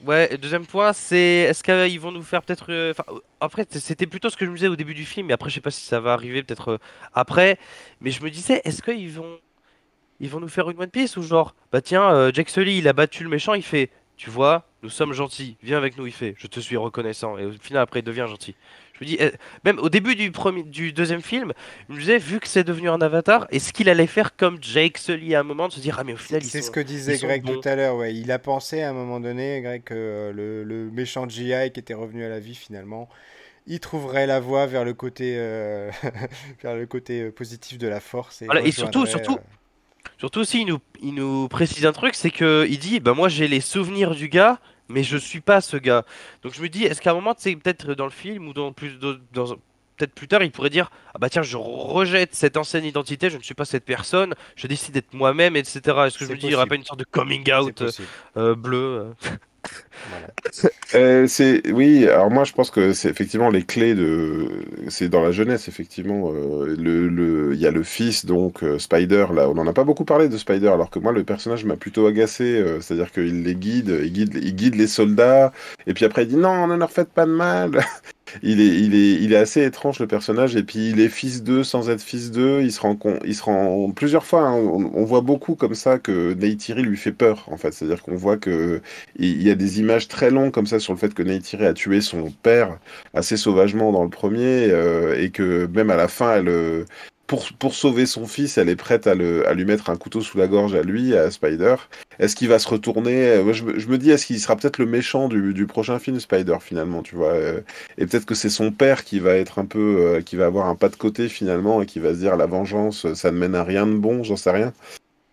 [SPEAKER 3] ouais, deuxième point, c'est est-ce qu'ils vont nous faire peut-être. Euh, après, c'était plutôt ce que je me disais au début du film, et après, je sais pas si ça va arriver peut-être euh, après. Mais je me disais, est-ce qu'ils vont. Ils vont nous faire une One Piece ou genre, bah tiens, euh, Jack Sully, il a battu le méchant, il fait, tu vois, nous sommes gentils, viens avec nous, il fait, je te suis reconnaissant. Et au final, après, il devient gentil. Je dis, euh, même au début du, premier, du deuxième film, je me disais, vu que c'est devenu un avatar, est-ce qu'il allait faire comme Jake Sully à un moment, de se dire, ah mais au final, C'est ce que disait Greg tout à
[SPEAKER 1] l'heure, ouais. Il a pensé à un moment donné, Greg, que euh, le, le méchant GI qui était revenu à la vie finalement, il trouverait la voie vers le côté, euh, vers le côté positif de la force. Et, surtout, surtout,
[SPEAKER 3] surtout aussi, il nous, il nous précise un truc, c'est que il dit, ben moi j'ai les souvenirs du gars mais je suis pas ce gars. Donc je me dis, est-ce qu'à un moment, c'est peut-être dans le film ou dans plus peut-être plus tard, il pourrait dire ah bah tiens, je rejette cette ancienne identité, je ne suis pas cette personne, je décide d'être moi-même, etc. Est-ce que je me dis, il aura pas une sorte de coming out euh, euh, bleu euh,
[SPEAKER 2] Euh, c'est oui. Alors moi, je pense que c'est effectivement les clés de. C'est dans la jeunesse, effectivement. Euh, le il y a le fils donc euh, Spider. Là, on n'en a pas beaucoup parlé de Spider, alors que moi le personnage m'a plutôt agacé. C'est-à-dire qu'il les guide, il guide, il guide les soldats. Et puis après, il dit non, ne leur faites pas de mal. il est, il est, il est assez étrange le personnage et puis il est fils d'eux sans être fils d'eux. Il se rend, il se rend plusieurs fois. Hein, on, voit beaucoup comme ça que Neytiri lui fait peur en fait. C'est-à-dire qu'on voit que il y a des images très longues comme ça sur le fait que Neytiri a tué son père assez sauvagement dans le premier euh, et que même à la fin elle, euh, pour, sauver son fils, elle est prête à, lui mettre un couteau sous la gorge à lui, à Spider. Est-ce qu'il va se retourner je, me dis, est-ce qu'il sera peut-être le méchant du, prochain film, Spider, finalement, tu vois euh, Et peut-être que c'est son père qui va être un peu, euh, qui va avoir un pas de côté, finalement, et qui va se dire, la vengeance, ça ne mène à rien de bon, j'en sais rien.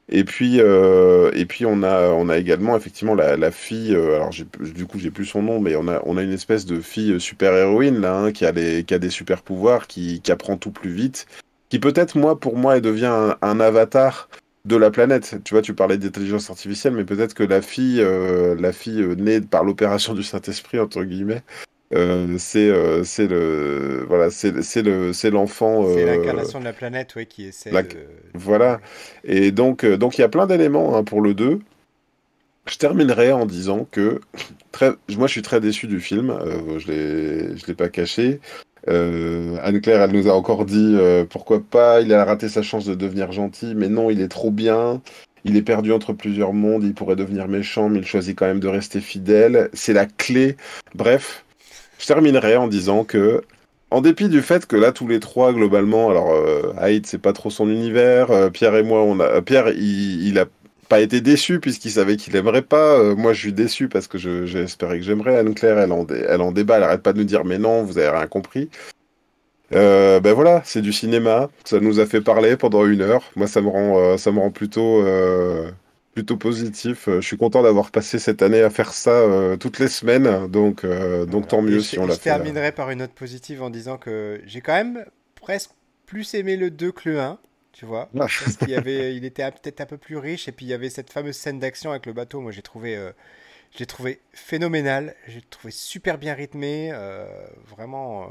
[SPEAKER 2] Et puis, euh, et puis on a, on a également effectivement la, fille. alors du coup, j'ai plus son nom, mais on a, on a une espèce de fille super héroïne là, hein, qui a des super pouvoirs, qui apprend tout plus vite, qui peut-être, moi, pour moi, elle devient un, avatar de la planète. Tu vois, tu parlais d'intelligence artificielle, mais peut-être que la fille, euh, la fille euh, née par l'opération du Saint-Esprit, entre guillemets, euh, c'est c'est le voilà c'est c'est le c'est l'enfant c'est l'incarnation
[SPEAKER 1] de la planète oui, qui essaie
[SPEAKER 2] voilà et donc donc il y a plein d'éléments hein, pour le 2 je terminerai en disant que très moi je suis très déçu du film je ne je l'ai pas caché euh, Anne-Claire, elle nous a encore dit euh, pourquoi pas, il a raté sa chance de devenir gentil, mais non, il est trop bien. Il est perdu entre plusieurs mondes, il pourrait devenir méchant, mais il choisit quand même de rester fidèle. C'est la clé. Bref, je terminerai en disant que, en dépit du fait que là, tous les trois, globalement, alors euh, c'est pas trop son univers, euh, Pierre et moi, on a. Pierre, il a pas été déçu puisqu'il savait qu'il aimerait pas. Euh, moi, je suis déçu parce que j'espérais que j'aimerais. Anne-Claire, elle en, débat, elle arrête pas de nous dire mais non, vous avez rien compris. Euh, ben voilà, c'est du cinéma. Ça nous a fait parler pendant une heure. Moi, ça me rend, euh, ça me rend plutôt, plutôt positif. Je suis content d'avoir passé cette année à faire ça toutes les semaines. Donc, donc tant mieux si on l'a fait. Je
[SPEAKER 1] terminerai par une note positive en disant que j'ai quand même presque plus aimé le 2 que le 1 tu vois. Parce qu'il avait, il était peut-être un peu plus riche, et puis il y avait cette fameuse scène d'action avec le bateau. Moi, j'ai trouvé, euh, j'ai trouvé phénoménal. J'ai trouvé super bien rythmé, euh, vraiment euh,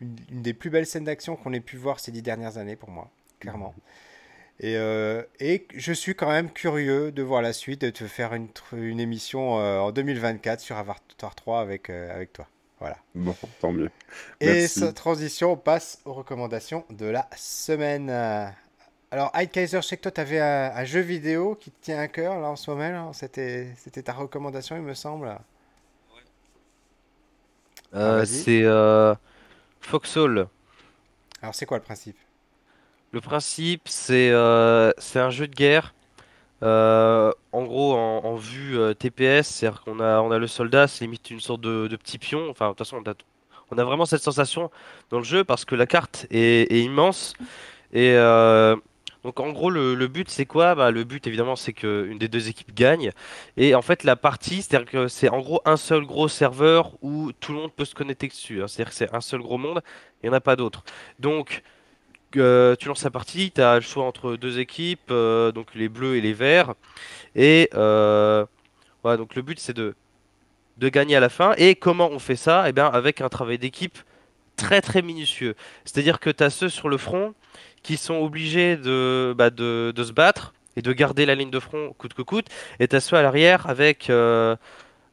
[SPEAKER 1] une, des plus belles scènes d'action qu'on ait pu voir ces dix dernières années pour moi, clairement. Et, et, je suis quand même curieux de voir la suite, de te faire une, une émission en 2024 sur Avatar 3 avec, avec toi. Voilà. Bon,
[SPEAKER 2] tant mieux. Et sa
[SPEAKER 1] transition, on passe aux recommandations de la semaine. Alors, Heidkaiser Kaiser, je sais que toi, tu avais un, jeu vidéo qui te tient à cœur, là, en soi même C'était, c'était ta recommandation, il me semble. Ouais.
[SPEAKER 3] Euh, ah, c'est euh, Foxhole.
[SPEAKER 1] Alors, c'est quoi le principe
[SPEAKER 3] Le principe, c'est, euh, c'est un jeu de guerre euh, en gros, en, vue euh, TPS, c'est-à-dire qu'on a, on a le soldat, c'est limite une sorte de, de, petit pion. Enfin, de toute façon, on a, on a, vraiment cette sensation dans le jeu parce que la carte est, immense. Et euh, donc, en gros, le, but, c'est quoi bah, Le but, évidemment, c'est qu'une des deux équipes gagne. Et en fait, la partie, c'est-à-dire que c'est en gros un seul gros serveur où tout le monde peut se connecter dessus. Hein. C'est-à-dire que c'est un seul gros monde, il n'y en a pas d'autre. Donc, tu lances la partie, tu as le choix entre deux équipes, euh, donc les bleus et les verts. Et euh, voilà, donc le but c'est de, de gagner à la fin. Et comment on fait ça et eh bien avec un travail d'équipe très très minutieux. C'est-à-dire que tu as ceux sur le front qui sont obligés bah, de, de, se battre et de garder la ligne de front coûte que coûte. Et tu as ceux à l'arrière avec euh,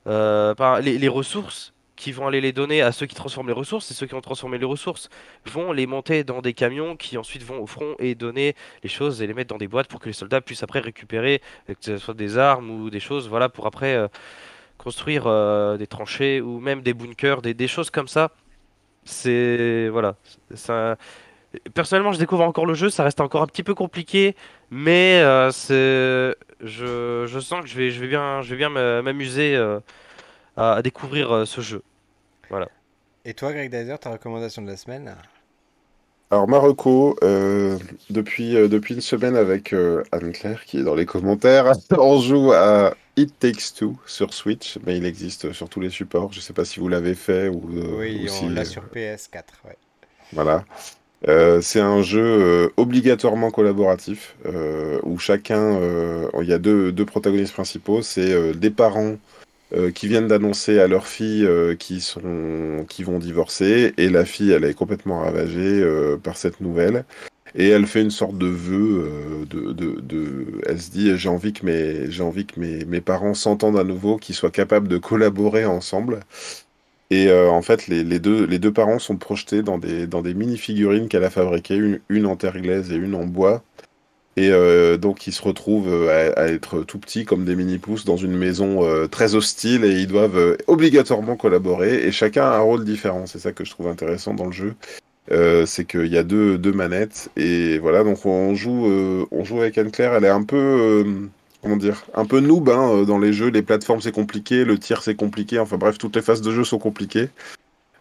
[SPEAKER 3] les ressources qui vont aller les donner à ceux qui transforment les ressources, et ceux qui ont transformé les ressources vont les monter dans des camions qui ensuite vont au front et donner les choses et les mettre dans des boîtes pour que les soldats puissent après récupérer, euh, que ce soit des armes ou des choses, voilà, pour après euh, construire euh, des tranchées ou même des bunkers, des, choses comme ça. C'est. Voilà. Personnellement, je découvre encore le jeu, ça reste encore un petit peu compliqué, mais c'est, je, sens que je vais, je vais bien, bien m'amuser à, découvrir ce jeu.
[SPEAKER 1] Et toi, Greg Dizer, ta recommandation de la semaine
[SPEAKER 2] alors Marocco, euh, depuis, euh, depuis une semaine avec euh, Anne-Claire qui est dans les commentaires, on joue à It Takes Two sur Switch, mais il existe sur tous les supports. Je ne sais pas si vous l'avez fait ou... oui, on l'a sur PS4. Voilà. c'est un jeu obligatoirement collaboratif où chacun, il y a deux, deux protagonistes principaux, c'est des parents euh, qui viennent d'annoncer à leur fille euh, qui vont divorcer et la fille elle est complètement ravagée euh, par cette nouvelle et elle fait une sorte de vœu de, de, de, elle se dit j'ai envie que mes envie que mes, parents s'entendent à nouveau qu'ils soient capables de collaborer ensemble et en fait les, deux parents sont projetés dans des dans mini figurines qu'elle a fabriquées une en terre glaise et une en bois et euh, donc, ils se retrouvent euh, à, être tout petits, comme des mini-pousses, dans une maison euh, très hostile, et ils doivent obligatoirement collaborer, et chacun a un rôle différent. C'est ça que je trouve intéressant dans le jeu. c'est qu'il y a deux, deux, manettes, et voilà, donc on joue, on joue avec Anne-Claire, elle est un peu comment dire, un peu noob hein, dans les jeux. Les plateformes, c'est compliqué, le tir, c'est compliqué. Enfin bref, toutes les phases de jeu sont compliquées.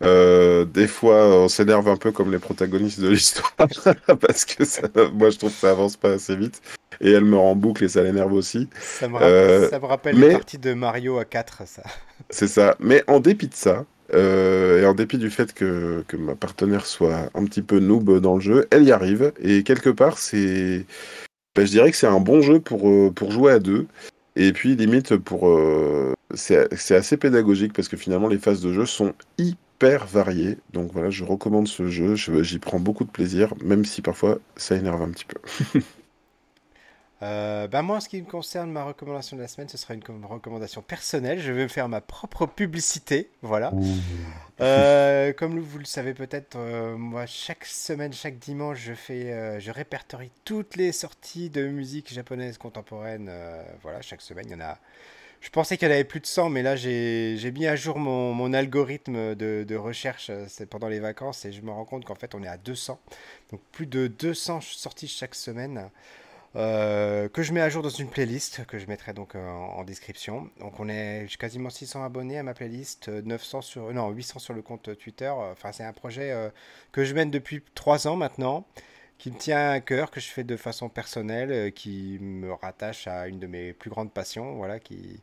[SPEAKER 2] Euh, des fois, on s'énerve un peu comme les protagonistes de l'histoire parce que moi, je trouve que ça avance pas assez vite. Et elle me rend boucle et ça l'énerve aussi. Ça me rappelle, euh, la partie
[SPEAKER 1] de Mario à 4, ça.
[SPEAKER 2] C'est ça. Mais en dépit de ça, euh, et en dépit du fait que, que, ma partenaire soit un petit peu noob dans le jeu, elle y arrive. Et quelque part, c'est, ben, je dirais que c'est un bon jeu pour, pour jouer à deux. Et puis limite pour, c'est assez pédagogique parce que finalement les phases de jeu sont hyper super varié. Donc voilà, je recommande ce jeu. J'y prends beaucoup de plaisir, même si parfois ça énerve un petit peu.
[SPEAKER 1] Euh, bah moi, en ce qui me concerne, ma recommandation de la semaine, ce sera une recommandation personnelle. Je vais me faire ma propre publicité. Voilà. Euh, comme vous le savez peut-être, euh, moi, chaque semaine, chaque dimanche, je, fais, je répertorie toutes les sorties de musique japonaise contemporaine. voilà, chaque semaine, il y en a je pensais qu'elle avait plus de 100, mais là, j'ai mis à jour mon, algorithme de, recherche euh, pendant les vacances et je me rends compte qu'en fait, on est à 200. Donc, plus de 200 sorties chaque semaine. Euh, que je mets à jour dans une playlist que je mettrai donc euh, en, description. Donc on est quasiment 600 abonnés à ma playlist, 900 sur non 800 sur le compte Twitter. Enfin c'est un projet que je mène depuis 3 ans maintenant qui me tient à cœur, que je fais de façon personnelle, euh, qui me rattache à une de mes plus grandes passions, voilà, qui,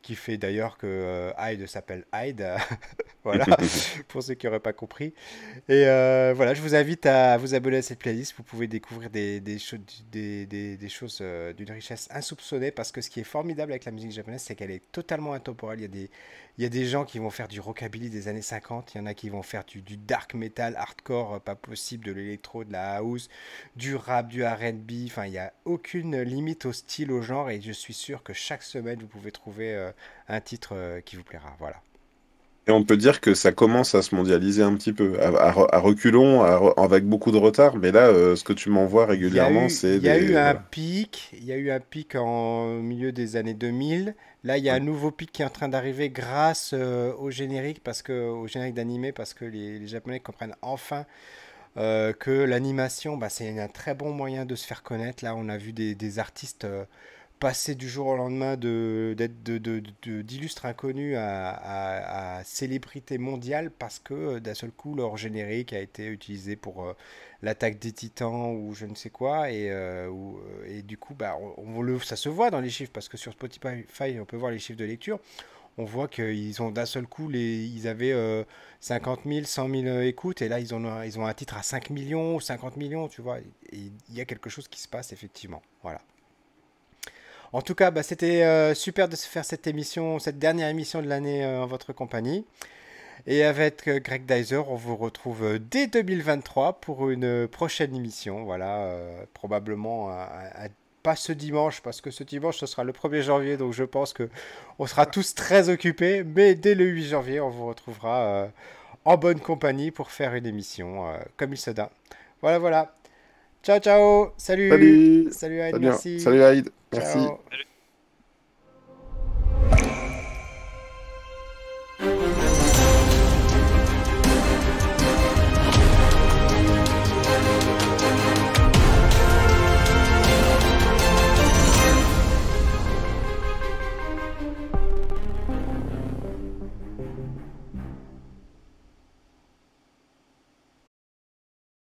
[SPEAKER 1] qui fait d'ailleurs que euh, Hyde s'appelle Hyde, voilà, pour ceux qui n'auraient pas compris. Et euh, voilà, je vous invite à vous abonner à cette playlist, vous pouvez découvrir des, des choses d'une richesse insoupçonnée, parce que ce qui est formidable avec la musique japonaise, c'est qu'elle est totalement intemporelle, il y a des, il y a des gens qui vont faire du rockabilly des années 50, il y en a qui vont faire du, dark metal hardcore, euh, pas possible, de l'électro, de la house, du rap, du RB, enfin il n'y a aucune limite au style, au genre, et je suis sûr que chaque semaine vous pouvez trouver euh, un titre euh, qui vous plaira. Voilà.
[SPEAKER 2] Et on peut dire que ça commence à se mondialiser un petit peu, à, reculons, avec beaucoup de retard. Mais là, ce que tu m'envoies régulièrement, c'est. Il y a, eu, un
[SPEAKER 1] pic. Il y a eu un pic en milieu des années 2000, Là, il y a un nouveau pic qui est en train d'arriver grâce euh, au générique, parce que, au générique d'animé, parce que les, Japonais comprennent enfin euh, que l'animation, bah, c'est un très bon moyen de se faire connaître. Là, on a vu des artistes euh, passer du jour au lendemain d'être de, d'illustres de, de, inconnus à, à, à, célébrité mondiale parce que euh, d'un seul coup leur générique a été utilisé pour euh, l'attaque des titans ou je ne sais quoi et, euh, et du coup bah, on, le, ça se voit dans les chiffres parce que sur Spotify on peut voir les chiffres de lecture on voit qu'ils ont d'un seul coup, les, ils avaient 50 000, 100 000 écoutes, et là, ils ont, un, ils ont un titre à 5 millions, ou 50 millions, tu vois. Il y a quelque chose qui se passe, effectivement. Voilà. En tout cas, bah, c'était euh, super de se faire cette émission, cette dernière émission de l'année euh, en votre compagnie. Et avec euh, Greg Dyser, on vous retrouve dès 2023 pour une prochaine émission. Voilà, probablement pas ce dimanche, parce que ce dimanche, ce sera le 1er janvier, donc je pense que on sera tous très occupés. Mais dès le 8 janvier, on vous retrouvera en bonne compagnie pour faire une émission comme il se doit. Voilà, voilà. Ciao, ciao. Salut. Salut, salut Aïd. Hein. Merci. Salut Aïd. Merci.